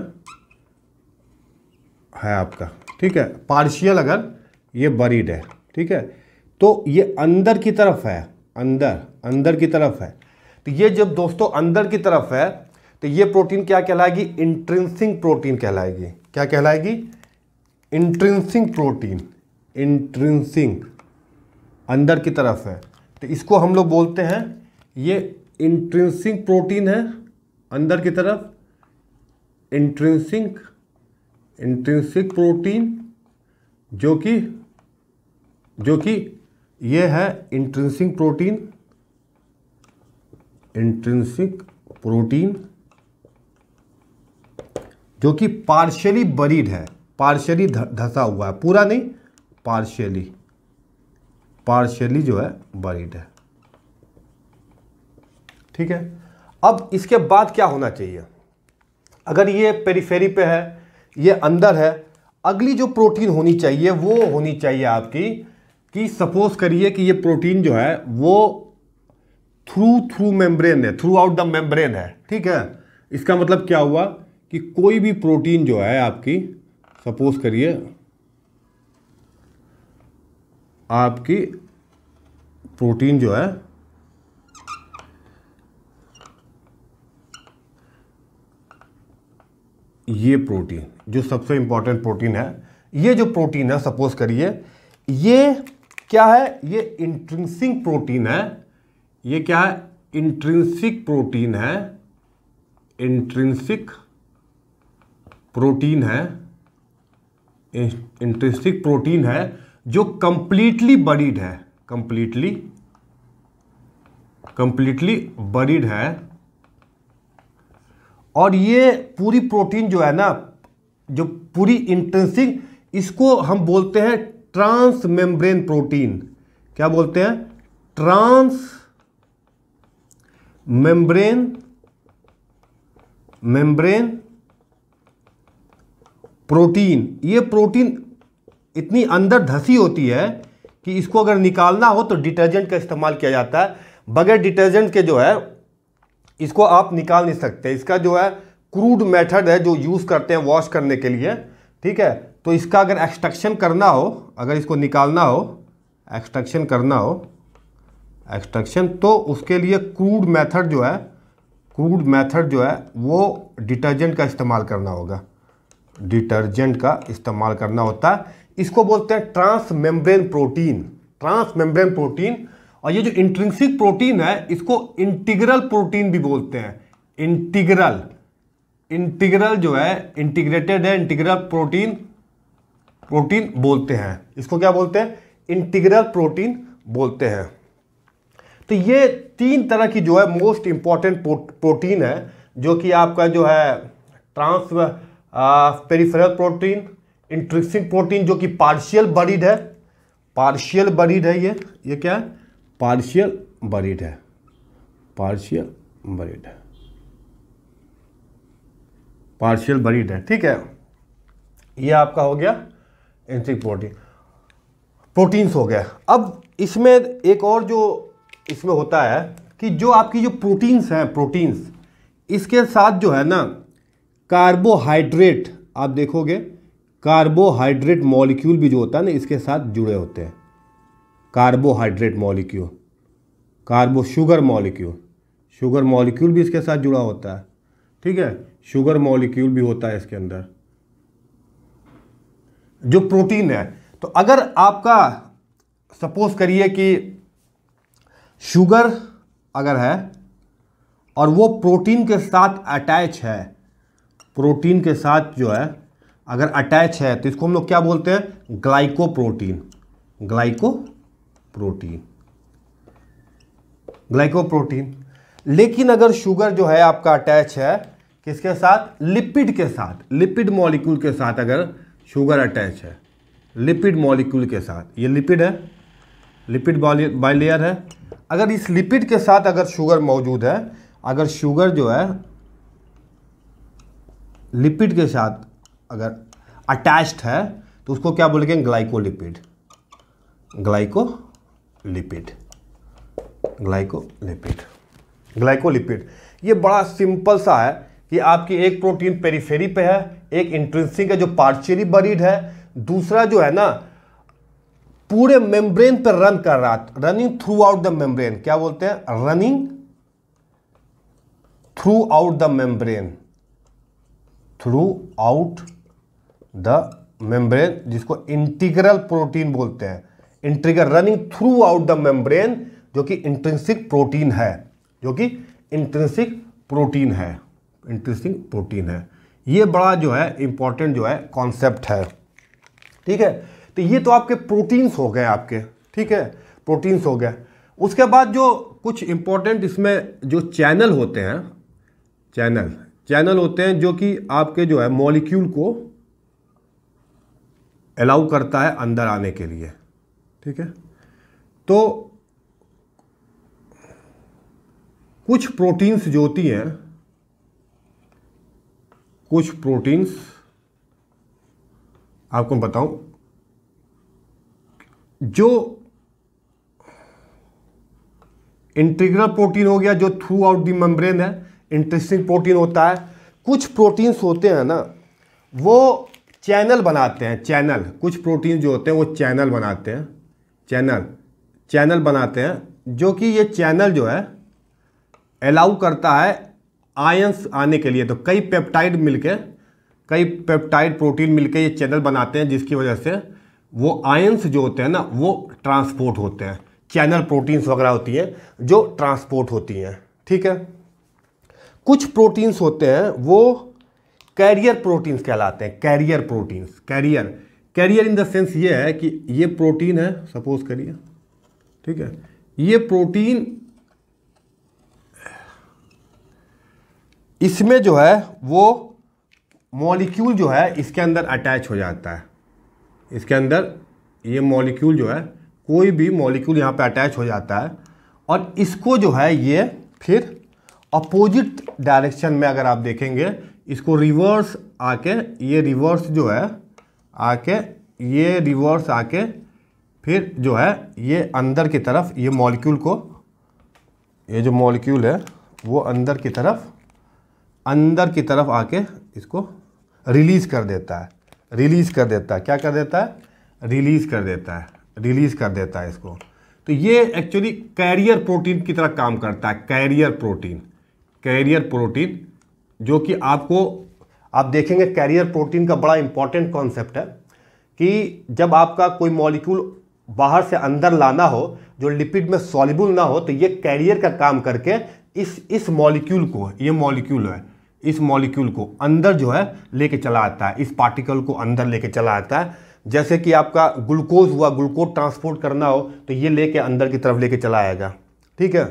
है आपका ठीक है पार्शियल अगर ये बरीड है ठीक है तो ये अंदर की तरफ है अंदर अंदर की तरफ है तो ये जब दोस्तों अंदर की तरफ है तो ये प्रोटीन क्या कहलाएगी इंट्रेंसिंग प्रोटीन कहलाएगी क्या कहलाएगी इंट्रेंसिंग प्रोटीन इंट्रेंसिंग अंदर की तरफ है तो इसको हम लोग बोलते हैं ये इंट्रेंसिंग प्रोटीन है अंदर की तरफ इंट्रेंसिंग इंट्रेंसिक प्रोटीन जो कि जो कि ये है इंट्रेंसिंग प्रोटीन इंट्रेंसिक प्रोटीन जो कि पार्शियली बरीड है पार्शियली धसा हुआ है पूरा नहीं पार्शियली पार्शियली जो है बरीड है ठीक है अब इसके बाद क्या होना चाहिए अगर ये पेरीफेरी पे है ये अंदर है अगली जो प्रोटीन होनी चाहिए वो होनी चाहिए आपकी कि सपोज करिए कि ये प्रोटीन जो है वो थ्रू थ्रू मेम्ब्रेन है थ्रू आउट द मेम्ब्रेन है ठीक है इसका मतलब क्या हुआ कि कोई भी प्रोटीन जो है आपकी सपोज करिए आपकी प्रोटीन जो है ये प्रोटीन जो सबसे इंपॉर्टेंट प्रोटीन है ये जो प्रोटीन है सपोज करिए ये क्या है ये इंट्रिंसिक प्रोटीन है ये क्या है इंट्रिंसिक प्रोटीन है इंट्रिंसिक प्रोटीन है इंट्रिंसिक प्रोटीन है जो कंप्लीटली बरीड है कंप्लीटली कंप्लीटली बरीड है और ये पूरी प्रोटीन जो है ना जो पूरी इंट्रेंसिंग इसको हम बोलते हैं ट्रांस मेम्ब्रेन प्रोटीन क्या बोलते हैं ट्रांस मेम्ब्रेन मेम्ब्रेन प्रोटीन ये प्रोटीन इतनी अंदर धसी होती है कि इसको अगर निकालना हो तो डिटर्जेंट का इस्तेमाल किया जाता है बगैर डिटर्जेंट के जो है इसको आप निकाल नहीं सकते इसका जो है क्रूड मेथड है जो यूज़ करते हैं वॉश करने के लिए ठीक है तो इसका अगर एक्सट्रक्शन करना हो अगर इसको निकालना हो एक्सट्रक्शन करना हो एक्सट्रक्शन तो उसके लिए क्रूड मेथड जो है क्रूड मेथड जो है वो डिटर्जेंट का इस्तेमाल करना होगा डिटर्जेंट का इस्तेमाल करना होता है इसको बोलते हैं transmembrane protein transmembrane protein और ये जो इंट्रेंसिक प्रोटीन है इसको इंटीग्रल प्रोटीन भी बोलते हैं इंटीग्रल इंटीग्रल जो है इंटीग्रेटेड है इंटीग्रल प्रोटीन प्रोटीन बोलते हैं इसको क्या बोलते हैं इंटीग्रल प्रोटीन बोलते हैं तो ये तीन तरह की जो है मोस्ट इंपॉर्टेंट प्रोटीन है जो कि आपका जो है trans peripheral protein intrinsic protein जो कि पार्शियल बरीड है पार्शियल बरीड है ये ये क्या है पार्शियल बरीड है पार्शियल बरीड है पार्शियल बरीड है ठीक है ये आपका हो गया एंट्रिक प्रोटीन प्रोटीन्स हो गया अब इसमें एक और जो इसमें होता है कि जो आपकी जो प्रोटीन्स हैं प्रोटीन्स इसके साथ जो है ना कार्बोहाइड्रेट आप देखोगे कार्बोहाइड्रेट मॉलिक्यूल भी जो होता है ना इसके साथ जुड़े होते हैं carbohydrate molecule carbo sugar molecule sugar molecule भी इसके साथ जुड़ा होता है ठीक है शुगर मॉलिक्यूल भी होता है इसके अंदर जो प्रोटीन है तो अगर आपका सपोज करिए कि शुगर अगर है और वो प्रोटीन के साथ अटैच है प्रोटीन के साथ जो है अगर अटैच है तो इसको हम लोग क्या बोलते हैं glycoprotein glycoprotein glycoprotein लेकिन अगर शुगर जो है आपका अटैच है किसके साथ लिपिड के साथ लिपिड मॉलिक्यूल के साथ अगर शुगर अटैच है लिपिड मॉलिक्यूल के साथ ये लिपिड है लिपिड बाई है अगर इस लिपिड के साथ अगर शुगर मौजूद है अगर शुगर जो है लिपिड के साथ अगर अटैच्ड है तो उसको क्या बोलेंगे ग्लाइकोलिपिड ग्लाइकोलिपिड ग्लाइकोलिपिड ग्लाइकोलिपिड ये बड़ा सिंपल सा है कि आपकी एक प्रोटीन पेरीफेरी पे है एक इंट्रेंसिंग का जो पार्शियली बरीड है दूसरा जो है ना पूरे मेम्ब्रेन पर रन कर रहा running throughout the membrane क्या बोलते हैं running throughout the membrane throughout the membrane जिसको इंटीग्रल प्रोटीन बोलते हैं integral running throughout the membrane जो कि इंट्रेंसिक प्रोटीन है जो कि इंट्रेंसिक प्रोटीन है इंट्रेंसिक प्रोटीन है ये बड़ा जो है इम्पॉर्टेंट जो है कॉन्सेप्ट है ठीक है तो ये तो आपके प्रोटीन्स हो गए आपके ठीक है प्रोटीन्स हो गए उसके बाद जो कुछ इम्पोर्टेंट इसमें जो चैनल होते हैं चैनल चैनल होते हैं जो कि आपके जो है मॉलिक्यूल को अलाउ करता है अंदर आने के लिए ठीक है तो कुछ प्रोटीन्स जो होती हैं कुछ प्रोटीन्स आपको बताऊं जो इंटीग्रल प्रोटीन हो गया जो थ्रू आउट दी मेम्ब्रेन है इंटरेस्टिंग प्रोटीन होता है कुछ प्रोटीन्स होते हैं ना वो चैनल बनाते हैं चैनल कुछ प्रोटीन जो होते हैं वो चैनल बनाते हैं चैनल चैनल बनाते हैं जो कि ये चैनल जो है अलाउ करता है आयंस आने के लिए तो कई पेप्टाइड मिलके कई पेप्टाइड प्रोटीन मिलके ये चैनल बनाते हैं जिसकी वजह से वो आयंस जो होते हैं ना वो ट्रांसपोर्ट होते हैं चैनल प्रोटीन्स वगैरह होती हैं जो ट्रांसपोर्ट होती हैं ठीक है कुछ प्रोटीन्स होते हैं वो कैरियर प्रोटीन्स कहलाते हैं carrier proteins carrier carrier in the sense ये है कि ये प्रोटीन है सपोज करिए ठीक है ये प्रोटीन इसमें जो है वो मॉलिक्यूल जो है इसके अंदर अटैच हो जाता है इसके अंदर ये मॉलिक्यूल जो है कोई भी मॉलिक्यूल यहाँ पे अटैच हो जाता है और इसको जो है ये फिर अपोजिट डायरेक्शन में अगर आप देखेंगे इसको रिवर्स आके ये रिवर्स जो है आके ये रिवर्स आके फिर जो है ये अंदर की तरफ ये मॉलिक्यूल को ये जो मॉलिक्यूल है वो अंदर की तरफ अंदर की तरफ आके इसको रिलीज़ कर देता है रिलीज़ कर देता है क्या कर देता है रिलीज़ कर देता है रिलीज़ कर देता है इसको तो ये एक्चुअली कैरियर प्रोटीन की तरह काम करता है कैरियर प्रोटीन कैरियर प्रोटीन जो कि आपको आप देखेंगे कैरियर प्रोटीन का बड़ा इंपॉर्टेंट कॉन्सेप्ट है कि जब आपका कोई मॉलिक्यूल बाहर से अंदर लाना हो जो लिपिड में सॉलिबुल ना हो तो ये कैरियर का काम करके इस इस मॉलिक्यूल को ये मॉलिक्यूल है इस मॉलिक्यूल को अंदर जो है लेके चला आता है इस पार्टिकल को अंदर लेके चला आता है जैसे कि आपका ग्लूकोज हुआ ग्लूकोज ट्रांसपोर्ट करना हो तो ये लेके अंदर की तरफ लेके चला आएगा ठीक है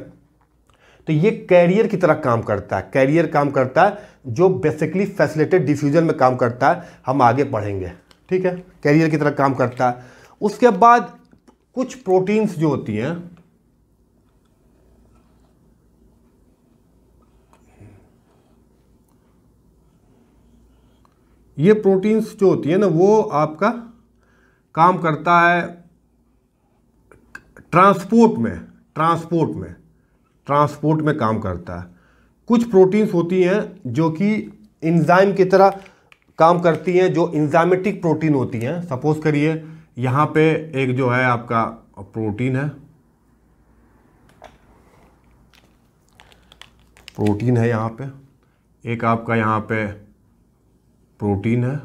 तो ये कैरियर की तरह काम करता है कैरियर काम करता है जो बेसिकली फैसिलिटेड डिफ्यूजन में काम करता है हम आगे पढ़ेंगे ठीक है कैरियर की तरह काम करता है उसके बाद कुछ प्रोटीन्स जो होती हैं ये प्रोटीन्स जो होती है ना वो आपका काम करता है ट्रांसपोर्ट में ट्रांसपोर्ट में ट्रांसपोर्ट में काम करता है कुछ प्रोटीन्स होती हैं जो कि इंजाइम की तरह काम करती हैं जो इंजामेटिक प्रोटीन होती हैं सपोज करिए यहाँ पे एक जो है आपका प्रोटीन है प्रोटीन है यहाँ पे एक आपका यहाँ पे प्रोटीन है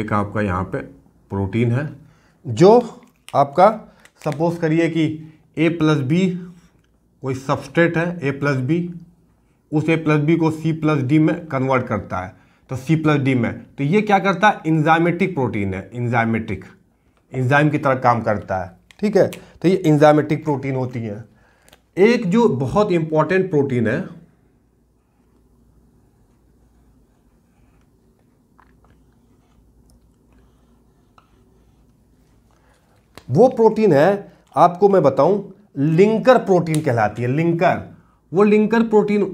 एक आपका यहाँ पे प्रोटीन है जो आपका सपोज करिए कि ए प्लस बी कोई सबस्ट्रेट है ए प्लस बी उस ए प्लस बी को सी प्लस डी में कन्वर्ट करता है तो सी प्लस डी में तो ये क्या करता है इंजामेटिक प्रोटीन है इंजामेटिक इंजाइम की तरह काम करता है ठीक है तो ये इंजामेटिक प्रोटीन होती है एक जो बहुत इंपॉर्टेंट प्रोटीन है वो प्रोटीन है आपको मैं बताऊं लिंकर प्रोटीन कहलाती है लिंकर वो लिंकर प्रोटीन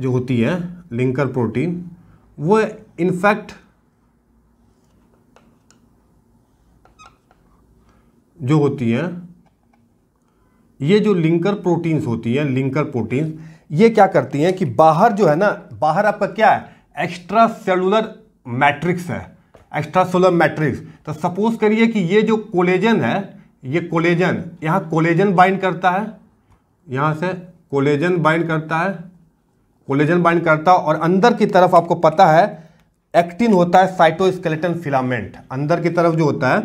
जो होती है लिंकर प्रोटीन वो इनफैक्ट जो होती है ये जो लिंकर प्रोटीन्स होती है लिंकर प्रोटीन्स ये क्या करती हैं कि बाहर जो है ना बाहर आपका क्या है एक्स्ट्रा सेलुलर मैट्रिक्स है एक्स्ट्रा सोलर मैट्रिक्स तो सपोज करिए कि ये जो कोलेजन है ये कोलेजन यहाँ कोलेजन बाइंड करता है यहाँ से कोलेजन बाइंड करता है कोलेजन बाइंड करता है और अंदर की तरफ आपको पता है एक्टिन होता है साइटोस्केलेटन फिलामेंट अंदर की तरफ जो होता है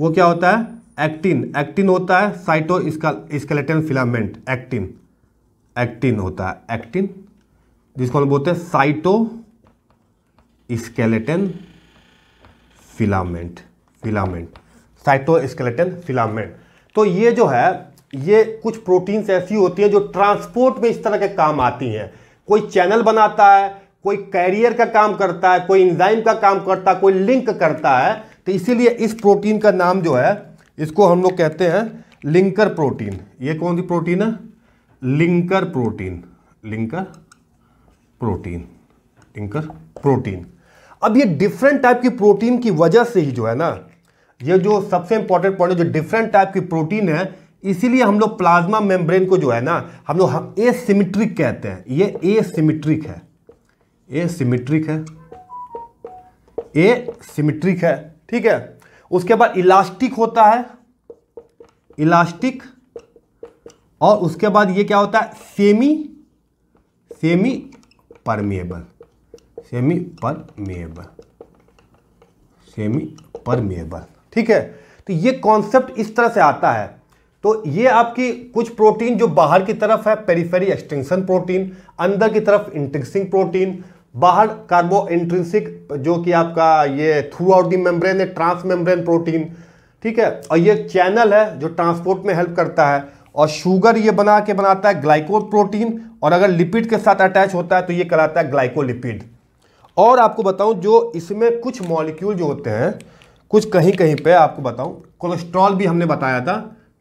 वो क्या होता है एक्टिन एक्टिन होता है cytoskeleton filament actin actin होता है एक्टिन जिसको हम बोलते हैं cytoskeleton filament filament cytoskeleton filament तो ये जो है ये कुछ प्रोटीन्स ऐसी होती हैं जो ट्रांसपोर्ट में इस तरह के काम आती हैं कोई चैनल बनाता है कोई कैरियर का काम करता है कोई इंजाइम का काम करता है कोई लिंक करता है तो इसीलिए इस प्रोटीन का नाम जो है इसको हम लोग कहते हैं लिंकर प्रोटीन ये कौन सी प्रोटीन है linker protein linker protein linker protein अब ये डिफरेंट टाइप की प्रोटीन की वजह से ही जो है ना ये जो सबसे इंपॉर्टेंट पॉइंट है जो डिफरेंट टाइप की प्रोटीन है इसीलिए हम लोग प्लाज्मा मेम्ब्रेन को जो है ना हम लोग ए सिमिट्रिक कहते हैं ये ए सिमिट्रिक है ए सिमिट्रिक है ए सिमिट्रिक है ठीक है उसके बाद इलास्टिक होता है इलास्टिक और उसके बाद ये क्या होता है semi semipermeable semipermeable semipermeable ठीक है तो ये कॉन्सेप्ट इस तरह से आता है तो ये आपकी कुछ प्रोटीन जो बाहर की तरफ है पेरीफेरी एक्सटेंशन प्रोटीन अंदर की तरफ इंटेंसिंग प्रोटीन बाहर कार्बो इंट्रेंसिक जो कि आपका ये थ्रू आउट दी मेम्ब्रेन है ट्रांस मेम्ब्रेन प्रोटीन ठीक है और ये चैनल है जो ट्रांसपोर्ट में हेल्प करता है और शुगर ये बना के बनाता है ग्लाइकोल प्रोटीन और अगर लिपिड के साथ अटैच होता है तो ये कहलाता है ग्लाइकोलिपिड और आपको बताऊं जो इसमें कुछ मॉलिक्यूल जो होते हैं कुछ कहीं कहीं पे आपको बताऊं कोलेस्ट्रॉल भी हमने बताया था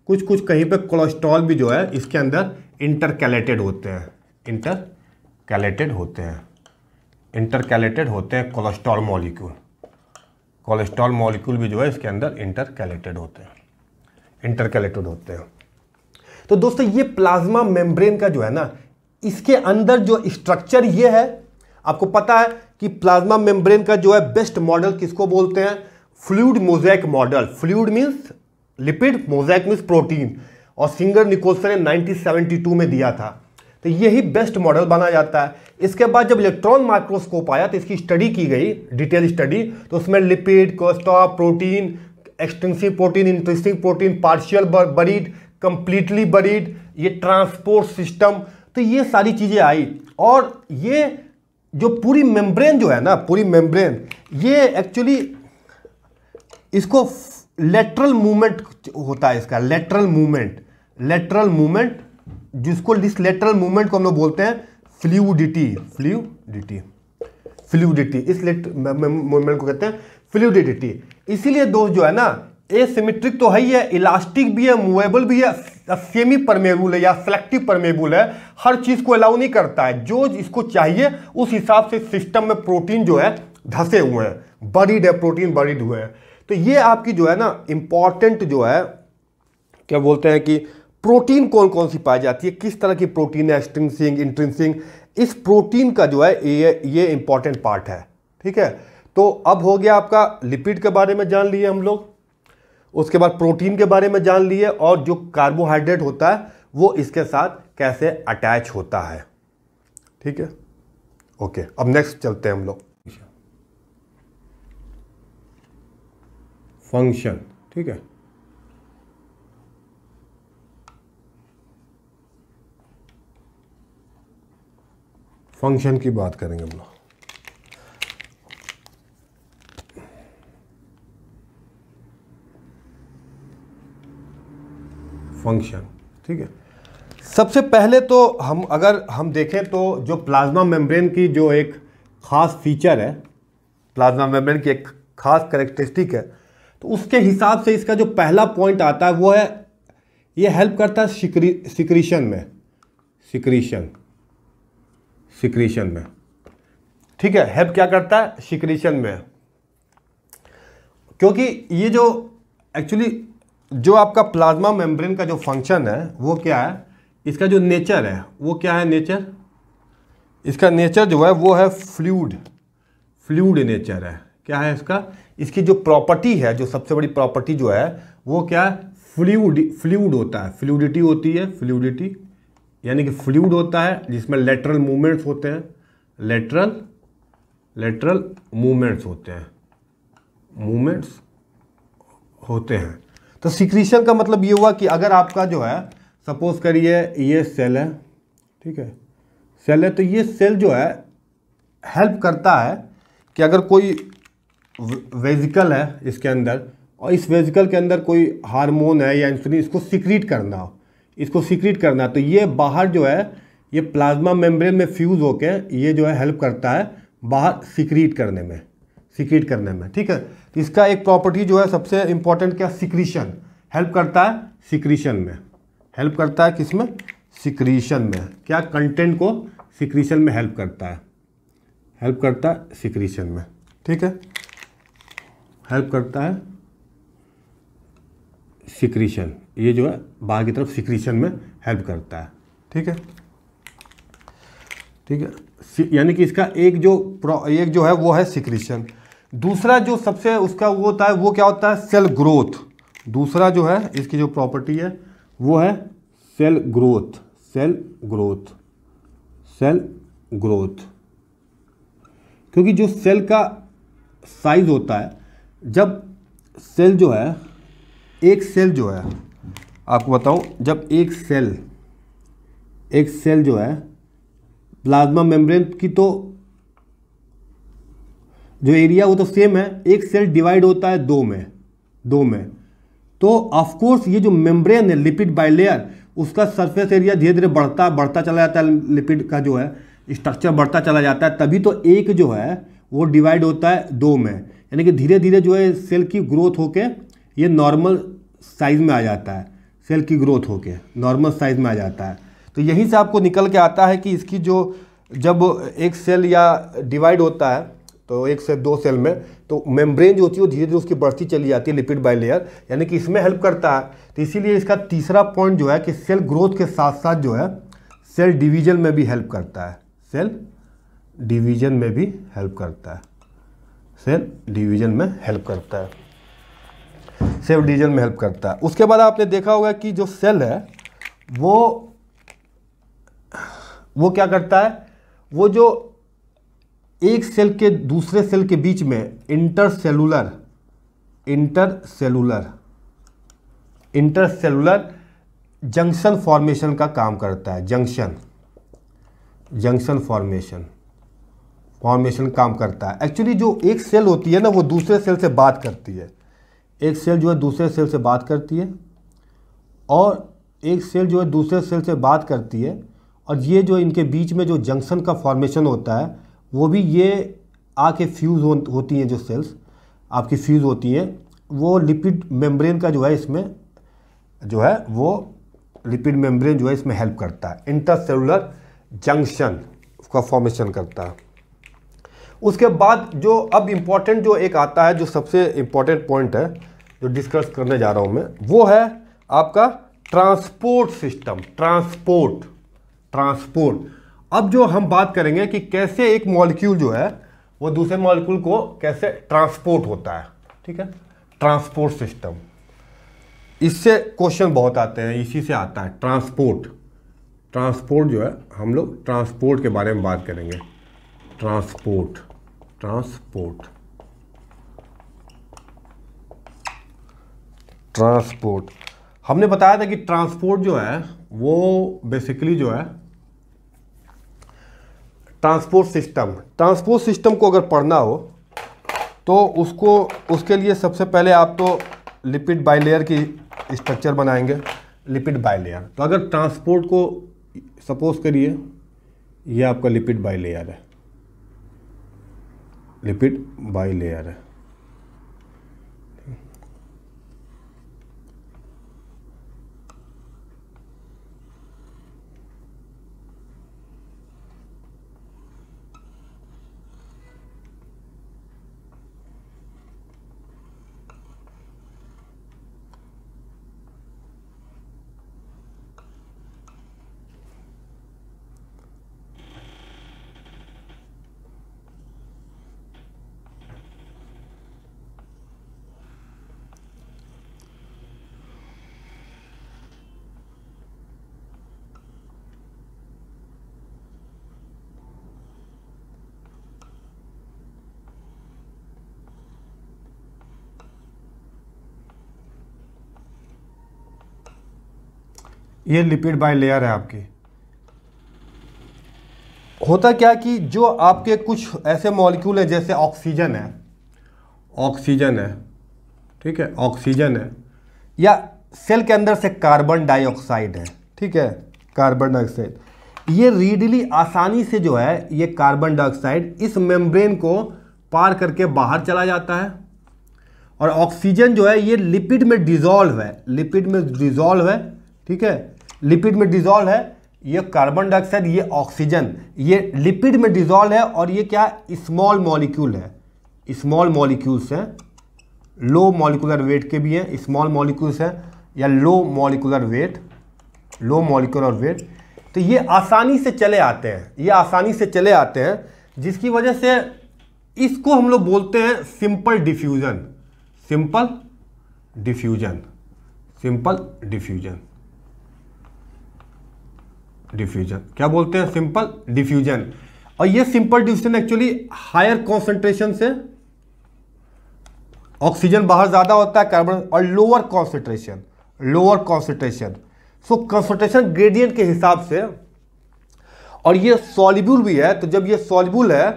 कुछ कुछ कहीं पे कोलेस्ट्रॉल भी जो है इसके अंदर इंटरकैलेटेड होते हैं इंटरकैलेटेड होते हैं इंटरकैलेटेड होते हैं कोलेस्ट्रॉल मॉलिक्यूल कोलेस्ट्रॉल मॉलिक्यूल भी जो है इसके अंदर इंटरकैलेटेड होते हैं इंटरकैलेटेड होते हैं तो दोस्तों ये प्लाज्मा मेम्ब्रेन का जो है ना इसके अंदर जो स्ट्रक्चर ये है आपको पता है कि प्लाज्मा मेम्ब्रेन का जो है बेस्ट मॉडल किसको बोलते हैं fluid mosaic model fluid means lipid mosaic means protein और सिंगर निकोलसन ने 1972 में दिया था तो यही बेस्ट मॉडल बना जाता है इसके बाद जब इलेक्ट्रॉन माइक्रोस्कोप आया तो इसकी स्टडी की गई डिटेल स्टडी तो उसमें लिपिड कोस्टा protein extensive protein interesting protein partial buried completely buried ये ट्रांसपोर्ट सिस्टम तो ये सारी चीज़ें आई और ये जो पूरी मेम्ब्रेन जो है ना पूरी मेम्ब्रेन ये एक्चुअली इसको लेटरल मूवमेंट होता है इसका लेटरल मूवमेंट लेटरल मूवमेंट जिसको इस लेटरल मूवमेंट को हम लोग बोलते हैं फ्लूडिटी फ्लूडिटी फ्लूडिटी इस मूवमेंट को कहते हैं फ्लूडिटी इसीलिए दोस्त जो है ना ए सिमेट्रिक तो है ही है इलास्टिक भी है मूवेबल भी है सेमी परमेबुल है या सेलेक्टिव परमेबुल है हर चीज़ को अलाउ नहीं करता है जो इसको चाहिए उस हिसाब से सिस्टम में प्रोटीन जो है धसे हुए हैं बरीड है प्रोटीन बरीड हुए हैं तो ये आपकी जो है ना इम्पॉर्टेंट जो है क्या बोलते हैं कि प्रोटीन कौन कौन सी पाई जाती है किस तरह की प्रोटीन है एक्सट्रिंसिंग इंट्रिंसिंग इस प्रोटीन का जो है ये ये इम्पॉर्टेंट पार्ट है ठीक है तो अब हो गया आपका लिपिड के बारे में जान लिए हम लोग उसके बाद प्रोटीन के बारे में जान लिए और जो कार्बोहाइड्रेट होता है वो इसके साथ कैसे अटैच होता है ठीक है ओके अब नेक्स्ट चलते हैं हम लोग फंक्शन ठीक है फंक्शन की बात करेंगे हम लोग फंक्शन ठीक है सबसे पहले तो हम अगर हम देखें तो जो प्लाज्मा मेम्ब्रेन की जो एक ख़ास फीचर है प्लाज्मा मेम्ब्रेन की एक ख़ास करेक्टरिस्टिक है तो उसके हिसाब से इसका जो पहला पॉइंट आता है वो है ये हेल्प करता है सिक्री सिक्रीशन में सिक्रीशन सिक्रीशन में ठीक है हेल्प क्या करता है सिक्रीशन में क्योंकि ये जो एक्चुअली जो आपका प्लाज्मा मेम्ब्रेन का जो फंक्शन है वो क्या है इसका जो नेचर है वो क्या है नेचर इसका नेचर जो है वो है फ्लूड फ्लूड नेचर है क्या है इसका इसकी जो प्रॉपर्टी है जो सबसे बड़ी प्रॉपर्टी जो है वो क्या है फ्लूड फ्लूड होता है फ्लूडिटी होती है फ्लूडिटी यानी कि फ्लूड होता है जिसमें लेटरल मूवमेंट्स होते हैं लेटरल लेटरल मूवमेंट्स होते हैं मूवमेंट्स होते हैं तो सिक्रीशन का मतलब ये हुआ कि अगर आपका जो है सपोज करिए ये सेल है ठीक है सेल है तो ये सेल जो है हेल्प करता है कि अगर कोई वेजिकल है इसके अंदर और इस वेजिकल के अंदर कोई हार्मोन है या इंसुलिन इसको सिक्रीट करना हो इसको सिक्रीट करना तो ये बाहर जो है ये प्लाज्मा मेम्ब्रेन में फ्यूज़ होकर ये जो है हेल्प करता है बाहर सिक्रीट करने में सिक्रीट करने में ठीक है तो इसका एक प्रॉपर्टी जो है सबसे इंपॉर्टेंट क्या सिक्रीशन हेल्प करता है सिक्रीशन में हेल्प करता है किसमें सिक्रीशन में क्या कंटेंट को सिक्रीशन में हेल्प करता है हेल्प करता है सिक्रीशन में ठीक है हेल्प करता है सिक्रीशन ये जो है बाहर की तरफ सिक्रीशन में हेल्प करता है ठीक है ठीक है यानी कि इसका एक जो एक जो है वो है सिक्रीशन दूसरा जो सबसे उसका वो होता है वो क्या होता है सेल ग्रोथ दूसरा जो है इसकी जो प्रॉपर्टी है वो है cell growth cell growth cell growth क्योंकि जो सेल का साइज होता है जब सेल जो है एक सेल जो है आपको बताऊं जब एक सेल एक सेल जो है प्लाज्मा मेम्ब्रेन की तो जो एरिया वो तो सेम है एक सेल डिवाइड होता है दो में दो में तो ऑफकोर्स ये जो मेम्ब्रेन है लिपिड बाइलेयर उसका सरफेस एरिया धीरे धीरे बढ़ता बढ़ता चला जाता है लिपिड का जो है स्ट्रक्चर बढ़ता चला जाता है तभी तो एक जो है वो डिवाइड होता है दो में यानी कि धीरे धीरे जो है सेल की ग्रोथ होके ये नॉर्मल साइज में आ जाता है सेल की ग्रोथ होके नॉर्मल साइज में आ जाता है तो यहीं से आपको निकल के आता है कि इसकी जो जब एक सेल या डिवाइड होता है तो एक से दो सेल में तो मेम्ब्रेन जो होती है वो धीरे धीरे उसकी बढ़ती चली जाती है लिपिड बाई लेयर यानी कि इसमें हेल्प करता है तो इसीलिए इसका तीसरा पॉइंट जो है कि सेल ग्रोथ के साथ साथ जो है सेल डिवीजन में भी हेल्प करता है सेल डिवीजन में भी हेल्प करता है सेल डिवीजन में हेल्प करता है सेल डिवीजन में हेल्प करता है उसके बाद आपने देखा होगा कि जो सेल है वो वो क्या करता है वो जो एक सेल के दूसरे सेल के बीच में intercellular intercellular intercellular junction formation का काम करता है जंक्शन जंक्शन फॉर्मेशन फॉर्मेशन काम करता है एक्चुअली जो एक सेल होती है ना वो दूसरे सेल से बात करती है एक सेल जो है दूसरे सेल से बात करती है और एक सेल जो है दूसरे सेल से बात करती है और ये जो इनके बीच में जो जंक्शन का फॉर्मेशन होता है वो भी ये आके फ्यूज़ हो, होती हैं जो सेल्स आपकी फ्यूज़ होती हैं वो लिपिड मेम्ब्रेन का जो है इसमें जो है वो लिपिड मेम्ब्रेन जो है इसमें हेल्प करता है इंटरसेलुलर जंक्शन का फॉर्मेशन करता है उसके बाद जो अब इम्पॉर्टेंट जो एक आता है जो सबसे इम्पॉर्टेंट पॉइंट है जो डिस्कस करने जा रहा हूँ मैं वो है आपका ट्रांसपोर्ट सिस्टम ट्रांसपोर्ट ट्रांसपोर्ट अब जो हम बात करेंगे कि कैसे एक मॉलिक्यूल जो है वो दूसरे मॉलिक्यूल को कैसे ट्रांसपोर्ट होता है ठीक है ट्रांसपोर्ट सिस्टम इससे क्वेश्चन बहुत आते हैं इसी से आता है ट्रांसपोर्ट ट्रांसपोर्ट जो है हम लोग ट्रांसपोर्ट के बारे में बात करेंगे ट्रांसपोर्ट ट्रांसपोर्ट ट्रांसपोर्ट हमने बताया था कि ट्रांसपोर्ट जो है वो बेसिकली जो है ट्रांसपोर्ट सिस्टम ट्रांसपोर्ट सिस्टम को अगर पढ़ना हो तो उसको उसके लिए सबसे पहले आप तो लिपिड बाइलेयर की स्ट्रक्चर बनाएंगे लिपिड बाइलेयर तो अगर ट्रांसपोर्ट को सपोज करिए यह आपका लिपिड बाइलेयर है लिपिड बाइलेयर है ये लिपिड बाय लेयर है आपकी होता क्या कि जो आपके कुछ ऐसे मॉलिक्यूल हैं जैसे ऑक्सीजन है ऑक्सीजन है ठीक है ऑक्सीजन है या सेल के अंदर से कार्बन डाइऑक्साइड है ठीक है कार्बन डाइऑक्साइड ये रीडली आसानी से जो है ये कार्बन डाइऑक्साइड इस मेम्ब्रेन को पार करके बाहर चला जाता है और ऑक्सीजन जो है ये लिपिड में डिजॉल्व है लिपिड में डिजॉल्व है ठीक है लिपिड में डिजॉल्व है ये कार्बन डाइऑक्साइड ये ऑक्सीजन ये लिपिड में डिजॉल्व है और ये क्या स्मॉल मॉलिक्यूल है स्मॉल मॉलिक्यूल्स हैं लो मॉलिकुलर वेट के भी हैं स्मॉल मॉलिक्यूल्स हैं या low molecular weight low molecular weight तो ये आसानी से चले आते हैं ये आसानी से चले आते हैं जिसकी वजह से इसको हम लोग बोलते हैं simple diffusion simple diffusion simple diffusion diffusion क्या बोलते हैं सिंपल डिफ्यूजन और ये simple diffusion actually higher concentration से ऑक्सीजन बाहर ज़्यादा होता है कार्बन और lower concentration lower concentration so concentration gradient के हिसाब से और ये सॉलिब्यूल भी है तो जब ये सॉलिब्यूल है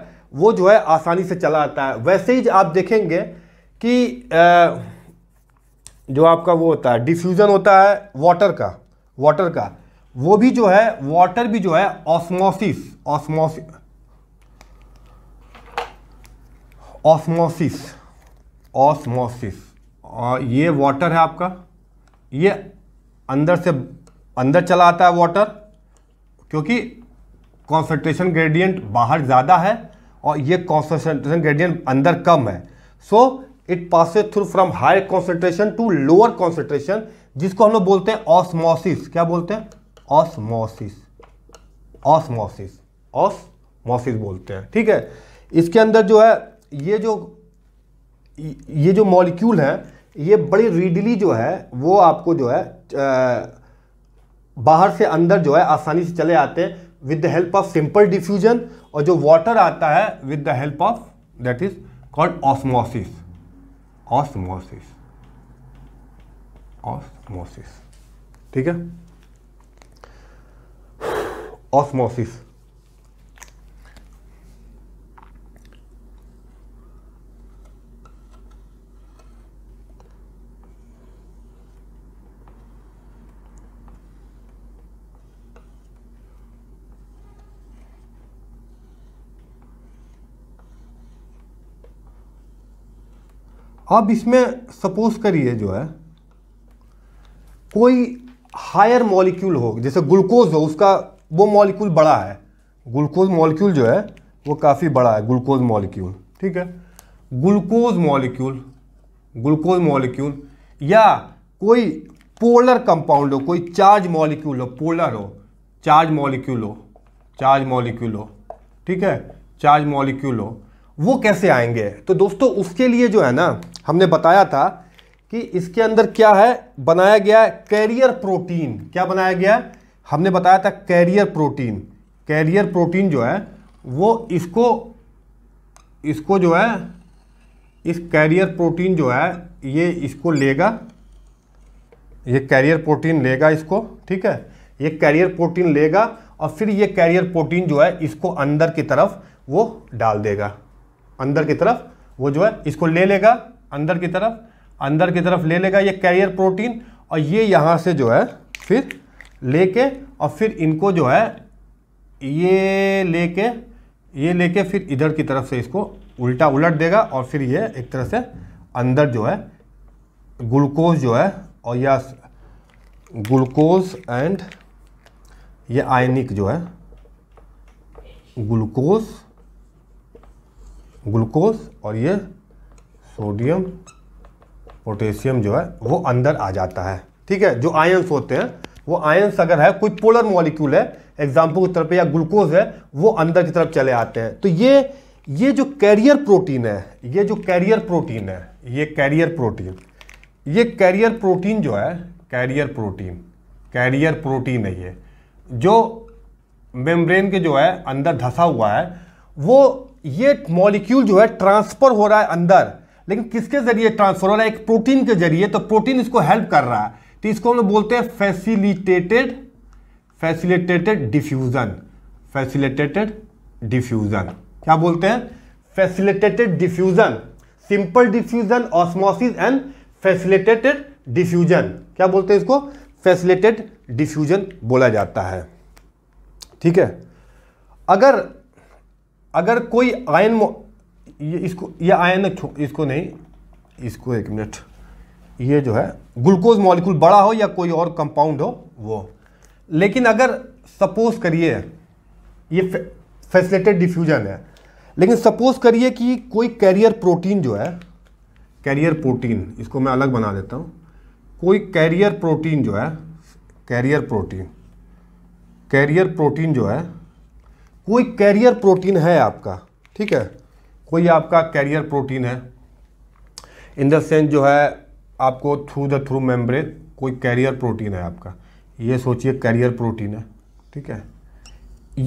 वो जो है आसानी से चला आता है वैसे ही आप देखेंगे कि जो आपका वो होता है डिफ्यूज़न होता है वाटर का वाटर का वो भी जो है वाटर भी जो है ऑस्मोसिस ऑस्मोसिस ऑस्मोसिस ऑस्मोसिस ये वाटर है आपका ये अंदर से अंदर चला आता है वाटर क्योंकि कॉन्सेंट्रेशन ग्रेडियंट बाहर ज़्यादा है और ये कॉन्सेंट्रेशन ग्रेडियंट अंदर कम है so it passes through from high concentration to lower concentration जिसको हम लोग बोलते हैं ऑस्मोसिस क्या बोलते हैं ऑस्मोसिस ऑस्मोसिस ऑस्मोसिस बोलते हैं ठीक है इसके अंदर जो है ये जो ये जो मॉलिक्यूल हैं ये बड़ी रीडली जो है वो आपको जो है बाहर से अंदर जो है आसानी से चले आते हैं with the help of simple diffusion और जो वाटर आता है with the help of that is called osmosis osmosis osmosis ठीक है ऑस्मोसिस अब इसमें सपोज करिए जो है कोई हायर मॉलिक्यूल हो जैसे ग्लूकोज हो उसका वो मॉलिक्यूल बड़ा है ग्लूकोज मॉलिक्यूल जो है वो काफ़ी बड़ा है ग्लूकोज मॉलिक्यूल ठीक है ग्लूकोज मॉलिक्यूल ग्लूकोज मॉलिक्यूल या कोई पोलर कंपाउंड हो कोई चार्ज मॉलिक्यूल हो पोलर हो चार्ज मॉलिक्यूल हो चार्ज मॉलिक्यूल हो ठीक है चार्ज मॉलिक्यूल हो वो कैसे आएंगे तो दोस्तों उसके लिए जो है ना हमने बताया था कि इसके अंदर क्या है बनाया गया है कैरियर प्रोटीन क्या बनाया गया है हमने बताया था कैरियर प्रोटीन कैरियर प्रोटीन जो है वो इसको इसको जो है इस कैरियर प्रोटीन जो है ये इसको लेगा ये कैरियर प्रोटीन लेगा इसको ठीक है ये कैरियर प्रोटीन लेगा और फिर ये कैरियर प्रोटीन जो है इसको अंदर की तरफ वो डाल देगा अंदर की तरफ वो जो है इसको ले लेगा अंदर की तरफ अंदर की तरफ ले लेगा ये कैरियर प्रोटीन और ये यहाँ से जो है फिर लेके और फिर इनको जो है ये लेके ये लेके फिर इधर की तरफ से इसको उल्टा उलट देगा और फिर ये एक तरह से अंदर जो है ग्लूकोज जो है और या ग्लूकोज एंड ये आयनिक जो है ग्लूकोज ग्लूकोज और ये सोडियम पोटेशियम जो है वो अंदर आ जाता है ठीक है जो आयंस होते हैं वो आयंस अगर है कोई पोलर मॉलिक्यूल है एग्जाम्पल की तरफ या ग्लूकोज है वो अंदर की तरफ चले आते हैं तो ये ये जो कैरियर प्रोटीन है ये जो कैरियर प्रोटीन है ये कैरियर प्रोटीन ये कैरियर प्रोटीन जो है कैरियर प्रोटीन कैरियर प्रोटीन है ये जो मेम्ब्रेन के जो है अंदर धंसा हुआ है वो ये मॉलिक्यूल जो है ट्रांसफ़र हो रहा है अंदर लेकिन किसके ज़रिए ट्रांसफ़र हो रहा है एक प्रोटीन के जरिए तो प्रोटीन इसको हेल्प कर रहा है तो इसको हम लोग बोलते हैं facilitated facilitated diffusion facilitated diffusion क्या बोलते हैं facilitated diffusion simple diffusion osmosis and facilitated diffusion क्या बोलते हैं इसको फैसिलिटेड डिफ्यूजन बोला जाता है ठीक है अगर अगर कोई आयन इसको ये आयन इसको नहीं इसको एक मिनट ये जो है ग्लूकोज मॉलिक्यूल बड़ा हो या कोई और कंपाउंड हो वो लेकिन अगर सपोज करिए ये फैसिलेटेड डिफ्यूजन है लेकिन सपोज करिए कि कोई कैरियर प्रोटीन जो है कैरियर प्रोटीन इसको मैं अलग बना देता हूँ कोई कैरियर प्रोटीन जो है कैरियर प्रोटीन कैरियर प्रोटीन जो है कोई कैरियर प्रोटीन है आपका ठीक है कोई आपका कैरियर प्रोटीन है इन द सेंस जो है आपको थ्रू द थ्रू मेम्ब्रेन कोई कैरियर प्रोटीन है आपका ये सोचिए कैरियर प्रोटीन है ठीक है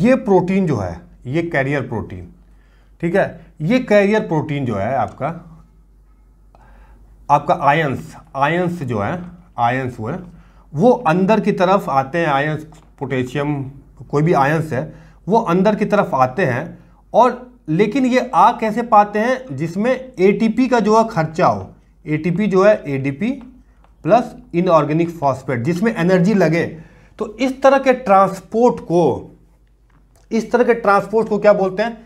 ये प्रोटीन जो है ये कैरियर प्रोटीन ठीक है ये कैरियर प्रोटीन जो है आपका आपका आयंस आयंस जो है आयंस हुए वो अंदर की तरफ आते हैं आयंस पोटेशियम कोई भी आयंस है वो अंदर की तरफ आते हैं और लेकिन ये आ कैसे पाते हैं जिसमें एटीपी का जो है खर्चा हो एटीपी जो है एडीपी प्लस इनऑर्गेनिक फॉस्फेट जिसमें एनर्जी लगे तो इस तरह के ट्रांसपोर्ट को इस तरह के ट्रांसपोर्ट को क्या बोलते हैं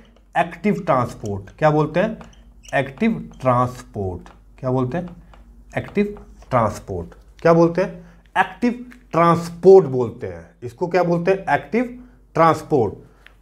एक्टिव ट्रांसपोर्ट क्या बोलते हैं एक्टिव ट्रांसपोर्ट क्या बोलते हैं एक्टिव ट्रांसपोर्ट क्या बोलते हैं एक्टिव ट्रांसपोर्ट बोलते हैं इसको क्या बोलते हैं एक्टिव ट्रांसपोर्ट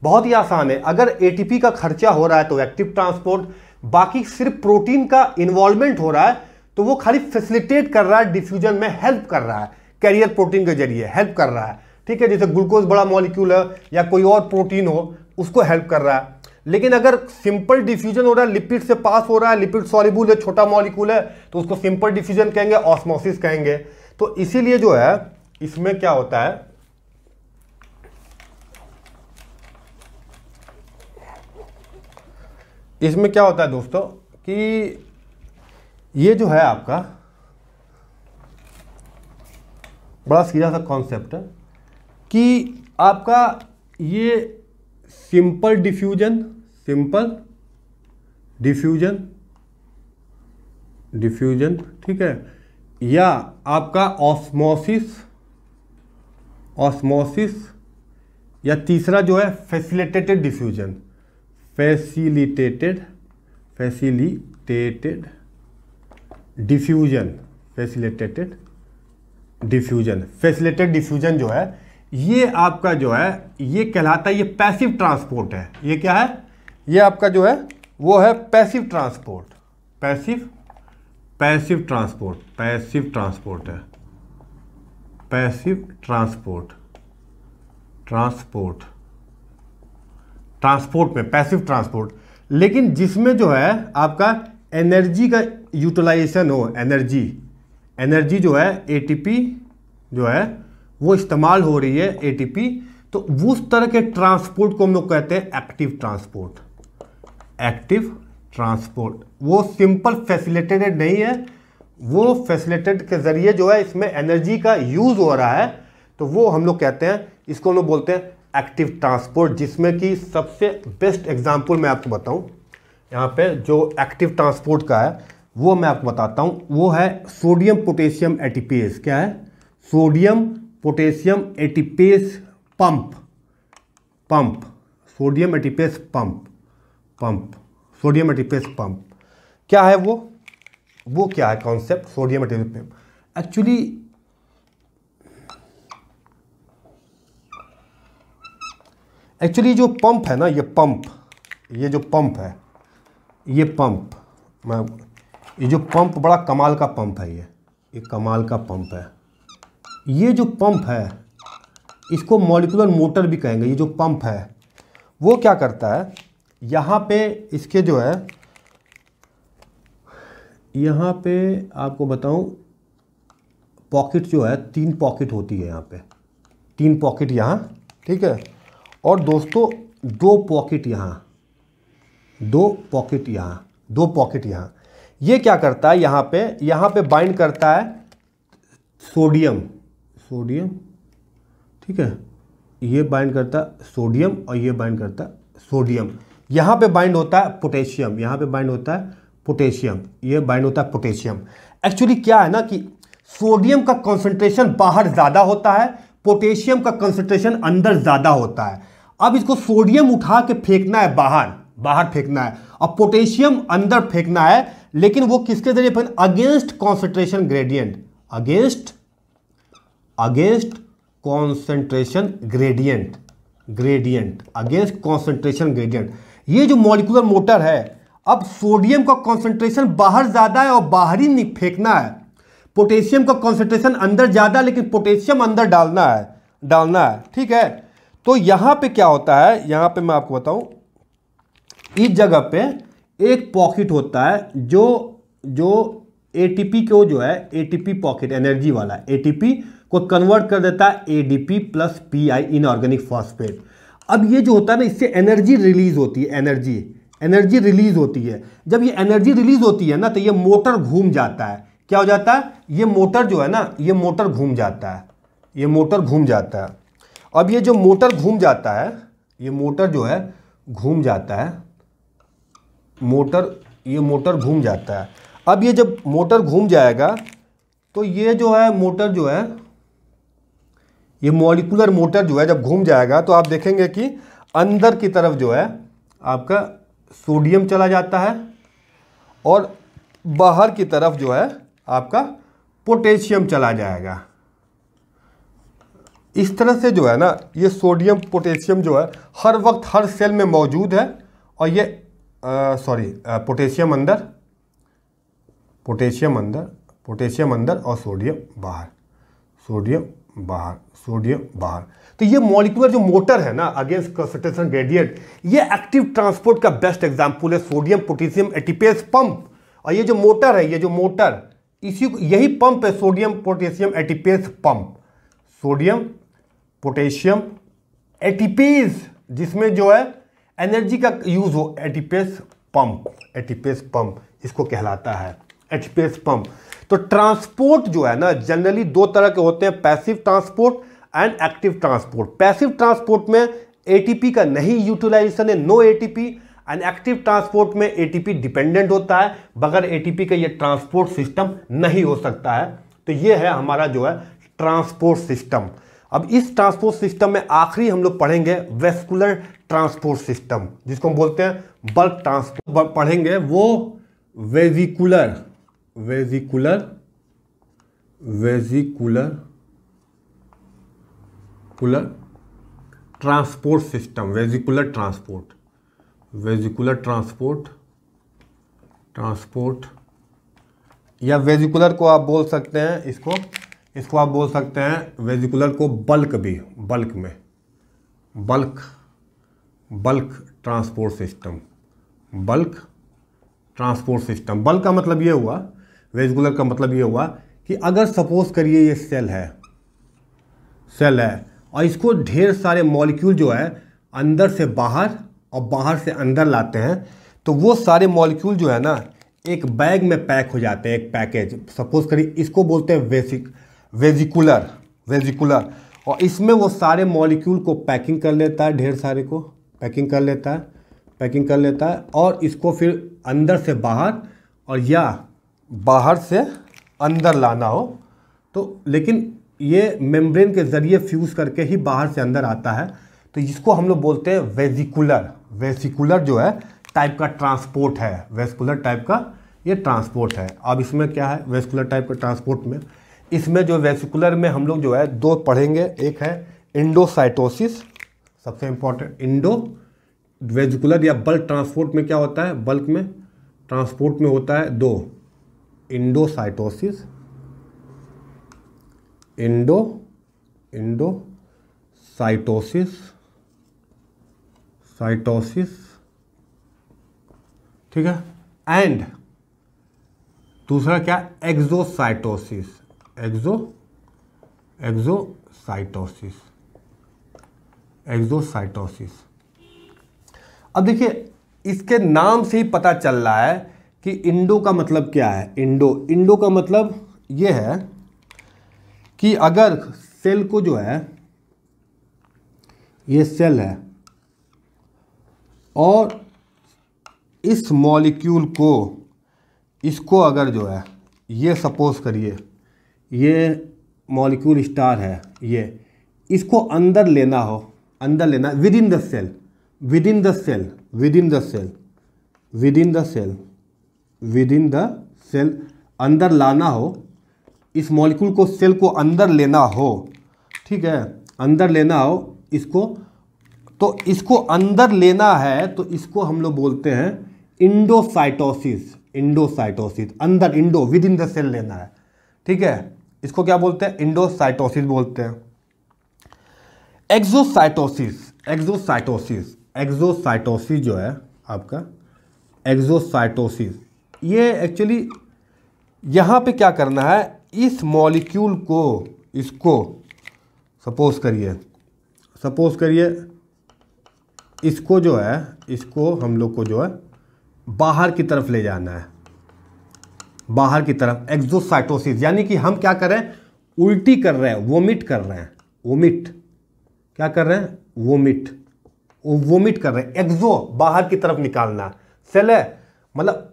बहुत ही आसान है अगर एटीपी का खर्चा हो रहा है तो एक्टिव ट्रांसपोर्ट बाकी सिर्फ प्रोटीन का इन्वॉल्वमेंट हो रहा है तो वो खाली फैसिलिटेट कर रहा है डिफ्यूजन में हेल्प कर रहा है कैरियर प्रोटीन के जरिए हेल्प कर रहा है ठीक है जैसे ग्लूकोज बड़ा मॉलिक्यूल है या कोई और प्रोटीन हो उसको हेल्प कर रहा है लेकिन अगर सिंपल डिफ्यूजन हो रहा है लिपिड से पास हो रहा है लिपिड सॉलिबुल है छोटा मॉलिक्यूल है तो उसको सिंपल डिफ्यूजन कहेंगे ऑस्मोसिस कहेंगे तो इसीलिए जो है इसमें क्या होता है इसमें क्या होता है दोस्तों कि ये जो है आपका बड़ा सीधा सा कॉन्सेप्ट कि आपका ये simple diffusion simple diffusion diffusion ठीक है या आपका ऑस्मोसिस ऑस्मोसिस या तीसरा जो है facilitated diffusion facilitated facilitated diffusion facilitated diffusion facilitated diffusion जो है ये आपका जो है ये कहलाता है ये पैसिव ट्रांसपोर्ट है ये क्या है ये आपका जो है वो है passive transport passive passive transport passive transport है पैसिव ट्रांसपोर्ट ट्रांसपोर्ट ट्रांसपोर्ट में पैसिव ट्रांसपोर्ट लेकिन जिसमें जो है आपका एनर्जी का यूटिलाइजेशन हो एनर्जी एनर्जी जो है एटीपी जो है वो इस्तेमाल हो रही है एटीपी तो उस तरह के ट्रांसपोर्ट को हम लोग कहते हैं एक्टिव ट्रांसपोर्ट एक्टिव ट्रांसपोर्ट वो सिंपल फैसिलिटेटेड नहीं है वो फैसिलिटेड के ज़रिए जो है इसमें एनर्जी का यूज़ हो रहा है तो वो हम लोग कहते हैं इसको हम लोग बोलते हैं एक्टिव ट्रांसपोर्ट जिसमें कि सबसे बेस्ट एग्जाम्पल मैं आपको बताऊँ यहाँ पे जो एक्टिव ट्रांसपोर्ट का है वो मैं आपको बताता हूँ वो है सोडियम पोटेशियम एटीपेस क्या है sodium potassium ATPase pump pump sodium ATPase pump pump sodium ATPase pump क्या है वो वो क्या है concept sodium ATPase pump actually actually जो पंप है ना ये पंप ये जो पंप है ये पंप मैं ये जो पंप बड़ा कमाल का पंप है ये ये कमाल का पंप है ये जो पंप है इसको मॉलिकुलर मोटर भी कहेंगे ये जो पंप है वो क्या करता है यहाँ पे इसके जो है यहाँ पे आपको बताऊँ पॉकेट जो है तीन पॉकेट होती है यहाँ पे तीन पॉकेट यहाँ ठीक है और दोस्तों दो पॉकेट यहाँ दो पॉकेट यहाँ दो पॉकेट यहाँ ये क्या करता है यहाँ पे यहाँ पे बाइंड करता है सोडियम सोडियम ठीक है ये बाइंड करता है सोडियम और ये बाइंड करता है सोडियम यहाँ पे बाइंड होता है पोटेशियम यहाँ पे बाइंड होता है पोटेशियम ये बाइंड होता है पोटेशियम एक्चुअली क्या है ना कि सोडियम का कंसंट्रेशन बाहर ज़्यादा होता है पोटेशियम का कंसंट्रेशन अंदर ज़्यादा होता है अब इसको सोडियम उठा के फेंकना है बाहर बाहर फेंकना है और पोटेशियम अंदर फेंकना है लेकिन वो किसके जरिए against concentration gradient against against concentration gradient gradient against concentration gradient ये जो मॉलिकुलर मोटर है अब सोडियम का कॉन्सेंट्रेशन बाहर ज़्यादा है और बाहर ही फेंकना है पोटेशियम का कॉन्सेंट्रेशन अंदर ज़्यादा लेकिन पोटेशियम अंदर डालना है डालना है ठीक है तो यहां पे क्या होता है यहां पे मैं आपको बताऊं इस जगह पे एक पॉकेट होता है जो जो एटीपी को जो है एटीपी पॉकेट एनर्जी वाला एटीपी को कन्वर्ट कर देता है ADP plus PI inorganic phosphate अब ये जो होता है ना इससे एनर्जी रिलीज होती है एनर्जी एनर्जी रिलीज होती है जब ये एनर्जी रिलीज होती है ना तो ये मोटर घूम जाता है क्या हो जाता है ये मोटर जो है ना ये मोटर घूम जाता है ये मोटर घूम जाता है अब ये जो मोटर घूम जाता है ये मोटर जो है घूम जाता है मोटर ये मोटर घूम जाता है अब ये जब मोटर घूम जाएगा तो ये जो है मोटर जो है ये मॉलिकुलर मोटर जो है जब घूम जाएगा तो आप देखेंगे कि अंदर की तरफ जो है आपका सोडियम चला जाता है और बाहर की तरफ जो है आपका पोटेशियम चला जाएगा इस तरह से जो है ना ये सोडियम पोटेशियम जो है हर वक्त हर सेल में मौजूद है और ये सॉरी पोटेशियम अंदर पोटेशियम अंदर पोटेशियम अंदर और सोडियम बाहर सोडियम बाहर सोडियम बाहर तो ये मॉलिकुलर जो मोटर है ना अगेंस्ट कंसंट्रेशन ग्रेडियंट ये एक्टिव ट्रांसपोर्ट का बेस्ट एग्जाम्पल है सोडियम पोटेशियम एटीपेस पंप और ये जो मोटर है ये जो मोटर इसी यही पंप है sodium potassium ATPase pump sodium potassium ATPase जिसमें जो है एनर्जी का यूज़ हो एटीपेस पंप एटीपेस पंप इसको कहलाता है एटीपेस पंप तो ट्रांसपोर्ट जो है ना जनरली दो तरह के होते हैं passive transport and active transport passive transport में एटीपी का नहीं यूटिलाइजेशन है no ATP and active transport में एटीपी डिपेंडेंट होता है बगैर एटीपी का ये ट्रांसपोर्ट सिस्टम नहीं हो सकता है तो ये है हमारा जो है ट्रांसपोर्ट सिस्टम अब इस ट्रांसपोर्ट सिस्टम में आखिरी हम लोग पढ़ेंगे वेस्कुलर ट्रांसपोर्ट सिस्टम जिसको हम बोलते हैं बल्क ट्रांसपोर्ट पढ़ेंगे वो vesicular vesicular vesicular cooler transport system vesicular transport vesicular transport transport या वेजिकुलर को आप बोल सकते हैं इसको इसको आप बोल सकते हैं वेजिकुलर को बल्क भी बल्क में bulk bulk transport system bulk transport system bulk का मतलब ये हुआ वेजिकुलर का मतलब ये हुआ कि अगर सपोज करिए ये सेल है सेल है और इसको ढेर सारे मॉलिक्यूल जो है अंदर से बाहर और बाहर से अंदर लाते हैं तो वो सारे मॉलिक्यूल जो है ना एक बैग में पैक हो जाते हैं एक पैकेज सपोज करिए इसको बोलते हैं बेसिक वेजिकुलर वेजिकुलर और इसमें वो सारे मॉलिक्यूल को पैकिंग कर लेता है ढेर सारे को पैकिंग कर लेता है पैकिंग कर लेता है और इसको फिर अंदर से बाहर और या बाहर से अंदर लाना हो तो लेकिन ये मेम्ब्रेन के ज़रिए फ्यूज़ करके ही बाहर से अंदर आता है तो इसको हम लोग बोलते हैं वेजिकुलर वेसिकुलर जो है टाइप का ट्रांसपोर्ट है वेस्कुलर टाइप का ये ट्रांसपोर्ट है अब इसमें क्या है वेस्कुलर टाइप का ट्रांसपोर्ट में इसमें जो वेसिकुलर में हम लोग जो है दो पढ़ेंगे एक है इंडोसाइटोसिस सबसे इंपॉर्टेंट इंडो वेजिकुलर या बल्क ट्रांसपोर्ट में क्या होता है बल्क में ट्रांसपोर्ट में होता है दो endocytosis endo endocytosis cytosis ठीक है एंड दूसरा क्या एक्जोसाइटोसिस एक्जो एक्जोसाइटोसिस एक्जोसाइटोसिस अब देखिए इसके नाम से ही पता चल रहा है कि इंडो का मतलब क्या है इंडो इंडो का मतलब ये है कि अगर सेल को जो है ये सेल है और इस मॉलिक्यूल को इसको अगर जो है ये सपोज करिए ये मॉलिक्यूल स्टार है ये इसको अंदर लेना हो अंदर लेना within the cell within the cell within the cell within the cell within the cell अंदर लाना हो इस मॉलिक्यूल को सेल को अंदर लेना हो ठीक है अंदर लेना हो इसको तो इसको अंदर लेना है तो इसको हम लोग बोलते हैं इंडोसाइटोसिस इंडोसाइटोसिस अंदर endo within the cell लेना है ठीक है इसको क्या बोलते हैं इंडोसाइटोसिस बोलते हैं एक्जोसाइटोसिस एक्सोसाइटोसिस एक्सोसाइटोसिस जो है आपका एक्सोसाइटोसिस ये एक्चुअली यहाँ पे क्या करना है इस मॉलिक्यूल को इसको सपोज करिए सपोज करिए इसको जो है इसको हम लोग को जो है बाहर की तरफ ले जाना है बाहर की तरफ एक्जोसाइटोसिस यानी कि हम क्या कर रहे हैं उल्टी कर रहे हैं वोमिट कर रहे हैं वोमिट क्या कर रहे हैं वोमिट वोमिट कर रहे हैं एक्जो बाहर की तरफ निकालना सेल है मतलब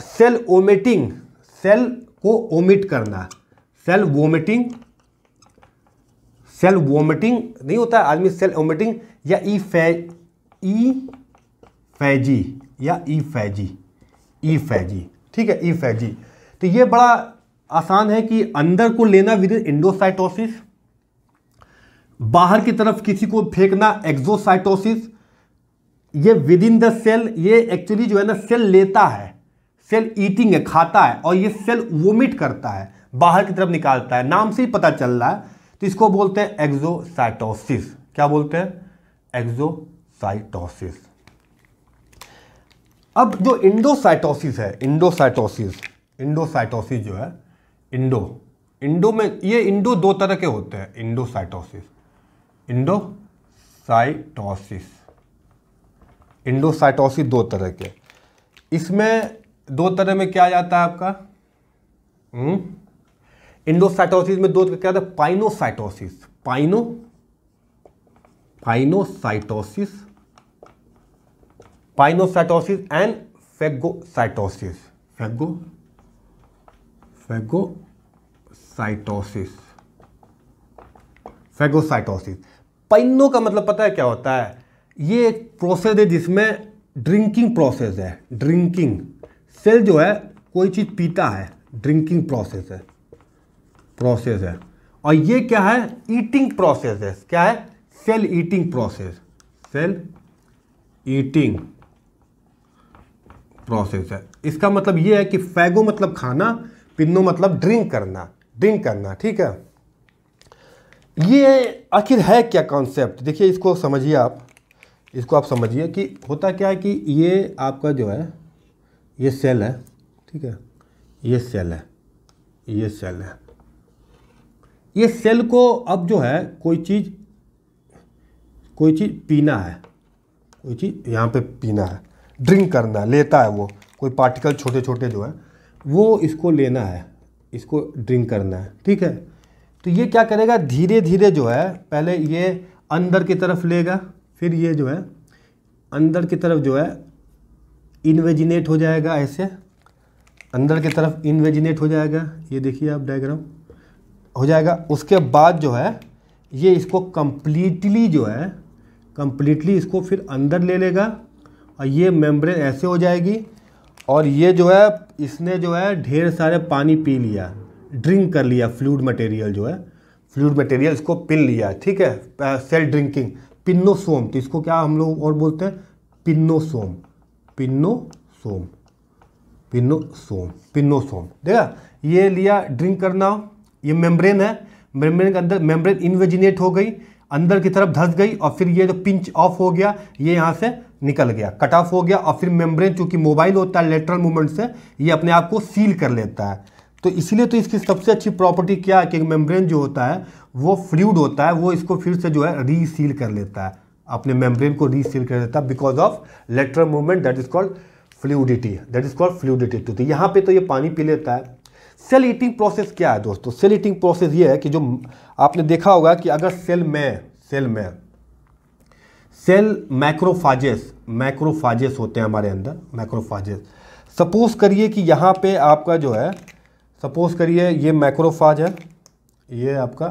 सेल ओमिटिंग सेल को ओमिट करना सेल वोमिटिंग सेल वोमिटिंग नहीं होता आदमी सेल वोमिटिंग या ई फै ई फैजी या ई फैजी ई फैजी ठीक है इफ है जी तो ये बड़ा आसान है कि अंदर को लेना विद इन इंडोसाइटोसिस बाहर की तरफ किसी को फेंकना एक्जोसाइटोसिस ये विद इन द सेल ये एक्चुअली जो है ना सेल लेता है सेल ईटिंग है खाता है और ये सेल वोमिट करता है बाहर की तरफ निकालता है नाम से ही पता चल रहा है तो इसको बोलते हैं एक्जोसाइटोसिस क्या बोलते हैं एक्जोसाइटोसिस अब जो इंडोसाइटोसिस है इंडोसाइटोसिस इंडोसाइटोसिस जो है इंडो इंडो में ये इंडो दो तरह के होते हैं इंडोसाइटोसिस इंडोसाइटोसिस इंडोसाइटोसिस दो तरह के इसमें दो तरह में क्या जाता है आपका हम्म? इंडोसाइटोसिस में दो क्या आता है pinocytosis pino pinocytosis pinocytosis and phagocytosis phago phagocytosis phagocytosis pino का मतलब पता है क्या होता है ये एक प्रोसेस है जिसमें ड्रिंकिंग प्रोसेस है ड्रिंकिंग सेल जो है कोई चीज़ पीता है ड्रिंकिंग प्रोसेस है प्रोसेस है और ये क्या है ईटिंग प्रोसेस है क्या है cell eating process cell eating process है इसका मतलब ये है कि फैगो मतलब खाना पिन्नो मतलब ड्रिंक करना ड्रिंक करना ठीक है ये आखिर है क्या कॉन्सेप्ट देखिए इसको समझिए आप इसको आप समझिए कि होता क्या है कि ये आपका जो है ये सेल है ठीक है ये सेल है ये सेल है ये सेल को अब जो है कोई चीज़ कोई चीज़ पीना है कोई चीज़ यहाँ पे पीना है ड्रिंक करना है लेता है वो कोई पार्टिकल छोटे छोटे जो है वो इसको लेना है इसको ड्रिंक करना है ठीक है तो ये क्या करेगा धीरे धीरे जो है पहले ये अंदर की तरफ लेगा फिर ये जो है अंदर की तरफ जो है इन्वेजिनेट हो जाएगा ऐसे अंदर की तरफ इन्वेजिनेट हो जाएगा ये देखिए आप डायग्राम हो जाएगा उसके बाद जो है ये इसको कम्प्लीटली जो है कम्प्लीटली इसको फिर अंदर ले लेगा और ये मेम्ब्रेन ऐसे हो जाएगी और ये जो है इसने जो है ढेर सारे पानी पी लिया ड्रिंक कर लिया फ्लूड मटेरियल जो है फ्लूड मटेरियल इसको पिन लिया ठीक है सेल ड्रिंकिंग पिन्नोसोम तो इसको क्या हम लोग और बोलते हैं पिन्नोसोम पिन्नोसोम पिन्नोसोम पिन्नोसोम देखा ये लिया ड्रिंक करना ये मेम्ब्रेन है मेम्ब्रेन के अंदर मेम्ब्रेन इनवेजिनेट हो गई अंदर की तरफ धंस गई और फिर ये जो पिंच ऑफ हो गया ये यहाँ से निकल गया कट ऑफ हो गया और फिर मेम्ब्रेन चूंकि मोबाइल होता है लेटरल मूवमेंट से ये अपने आप को सील कर लेता है तो इसीलिए तो इसकी सबसे अच्छी प्रॉपर्टी क्या है कि मेम्ब्रेन जो होता है वो फ्लूड होता है वो इसको फिर से जो है रीसील कर लेता है अपने मेम्ब्रेन को रीसील कर लेता है because of lateral movement that is called fluidity that is called fluidity तो यहाँ पर तो ये पानी पी लेता है सेल ईटिंग प्रोसेस क्या है दोस्तों सेल ईटिंग प्रोसेस ये है कि जो आपने देखा होगा कि अगर सेल में सेल में सेल मैक्रोफाजेस मैक्रोफाजेस होते हैं हमारे अंदर मैक्रोफाजेस सपोज करिए कि यहाँ पे आपका जो है सपोज करिए ये मैक्रोफाज है ये आपका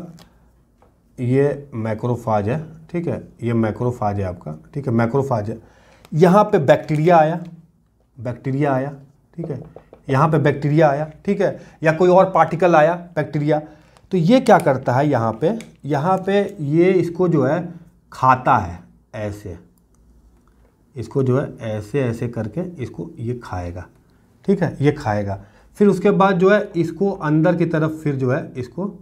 ये मैक्रोफाज है ठीक है ये मैक्रोफाज है आपका ठीक है मैक्रोफाज है यहाँ पे बैक्टीरिया आया बैक्टीरिया आया ठीक है यहाँ पे बैक्टीरिया आया ठीक है या कोई और पार्टिकल आया बैक्टीरिया तो ये क्या करता है यहाँ पे यहाँ पे ये इसको जो है खाता है ऐसे इसको जो है ऐसे ऐसे करके इसको ये खाएगा ठीक है ये खाएगा फिर उसके बाद जो है इसको अंदर की तरफ फिर जो है इसको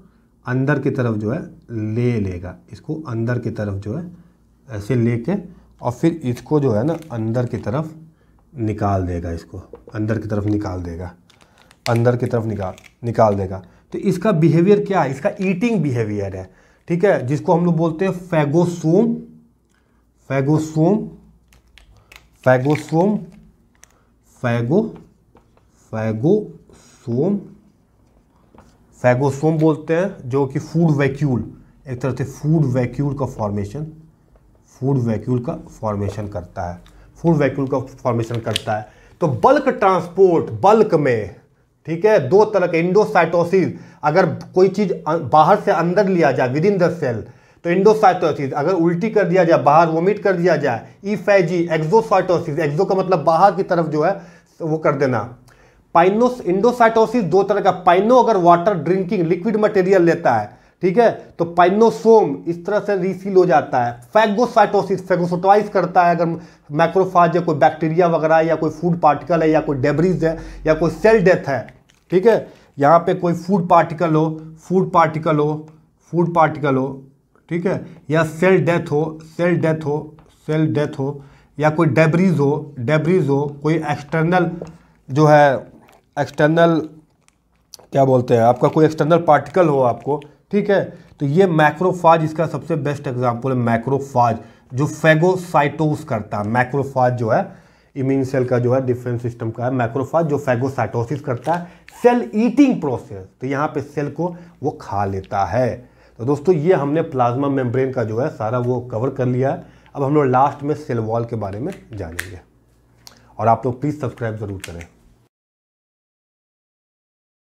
अंदर की तरफ जो है ले लेगा इसको अंदर की तरफ जो है ऐसे ले के और फिर इसको जो है ना अंदर की तरफ निकाल देगा इसको अंदर की तरफ निकाल देगा अंदर की तरफ निकाल निकाल देगा तो इसका बिहेवियर क्या है इसका ईटिंग बिहेवियर है ठीक है जिसको हम लोग बोलते हैं phagosome phagosome phagosome phago phagosome phagosome बोलते हैं जो कि फूड वैक्यूल एक तरह से फूड वैक्यूल का फॉर्मेशन फूड वैक्यूल का फॉर्मेशन करता है फूड वैक्यूल का फॉर्मेशन करता है तो बल्क ट्रांसपोर्ट बल्क में ठीक है दो तरह के इंडोसाइटोसिस अगर कोई चीज़ अं-, बाहर से अंदर लिया जाए विद इन द सेल तो इंडोसाइटोसिस अगर उल्टी कर दिया जाए बाहर वोमिट कर दिया जाए ईफेजी एक्जोसाइटोसिस एक्जो का मतलब बाहर की तरफ जो है वो कर देना पाइनोस इंडोसाइटोसिस दो तरह का पाइनो अगर वाटर ड्रिंकिंग लिक्विड मटेरियल लेता है ठीक है तो पाइनोसोम इस तरह से रिसील हो जाता है फैगोसाइटोसिस फैगोसोटाइज करता है अगर माइक्रोफाज या कोई बैक्टीरिया वगैरह या कोई फूड पार्टिकल है या कोई डेबरीज है या कोई सेल डेथ है ठीक है यहाँ पे कोई फूड पार्टिकल हो फूड पार्टिकल हो फूड पार्टिकल हो ठीक है या सेल डेथ हो सेल डेथ हो सेल डेथ हो या कोई डेबरीज हो डेबरीज हो कोई एक्सटर्नल जो है एक्सटर्नल क्या बोलते हैं आपका कोई एक्सटर्नल पार्टिकल हो आपको ठीक है तो ये मैक्रोफाज इसका सबसे बेस्ट एग्जाम्पल है मैक्रोफाज जो फेगोसाइटोस करता है मैक्रोफाज जो है इम्यून सेल का जो है डिफेंस सिस्टम का है मैक्रोफाज जो फेगोसाइटोसिस करता है सेल ईटिंग प्रोसेस तो यहाँ पे सेल को वो खा लेता है तो दोस्तों ये हमने प्लाज्मा मेम्ब्रेन का जो है सारा वो कवर कर लिया है अब हम लोग लास्ट में सेल वॉल के बारे में जानेंगे और आप लोग प्लीज़ सब्सक्राइब ज़रूर करें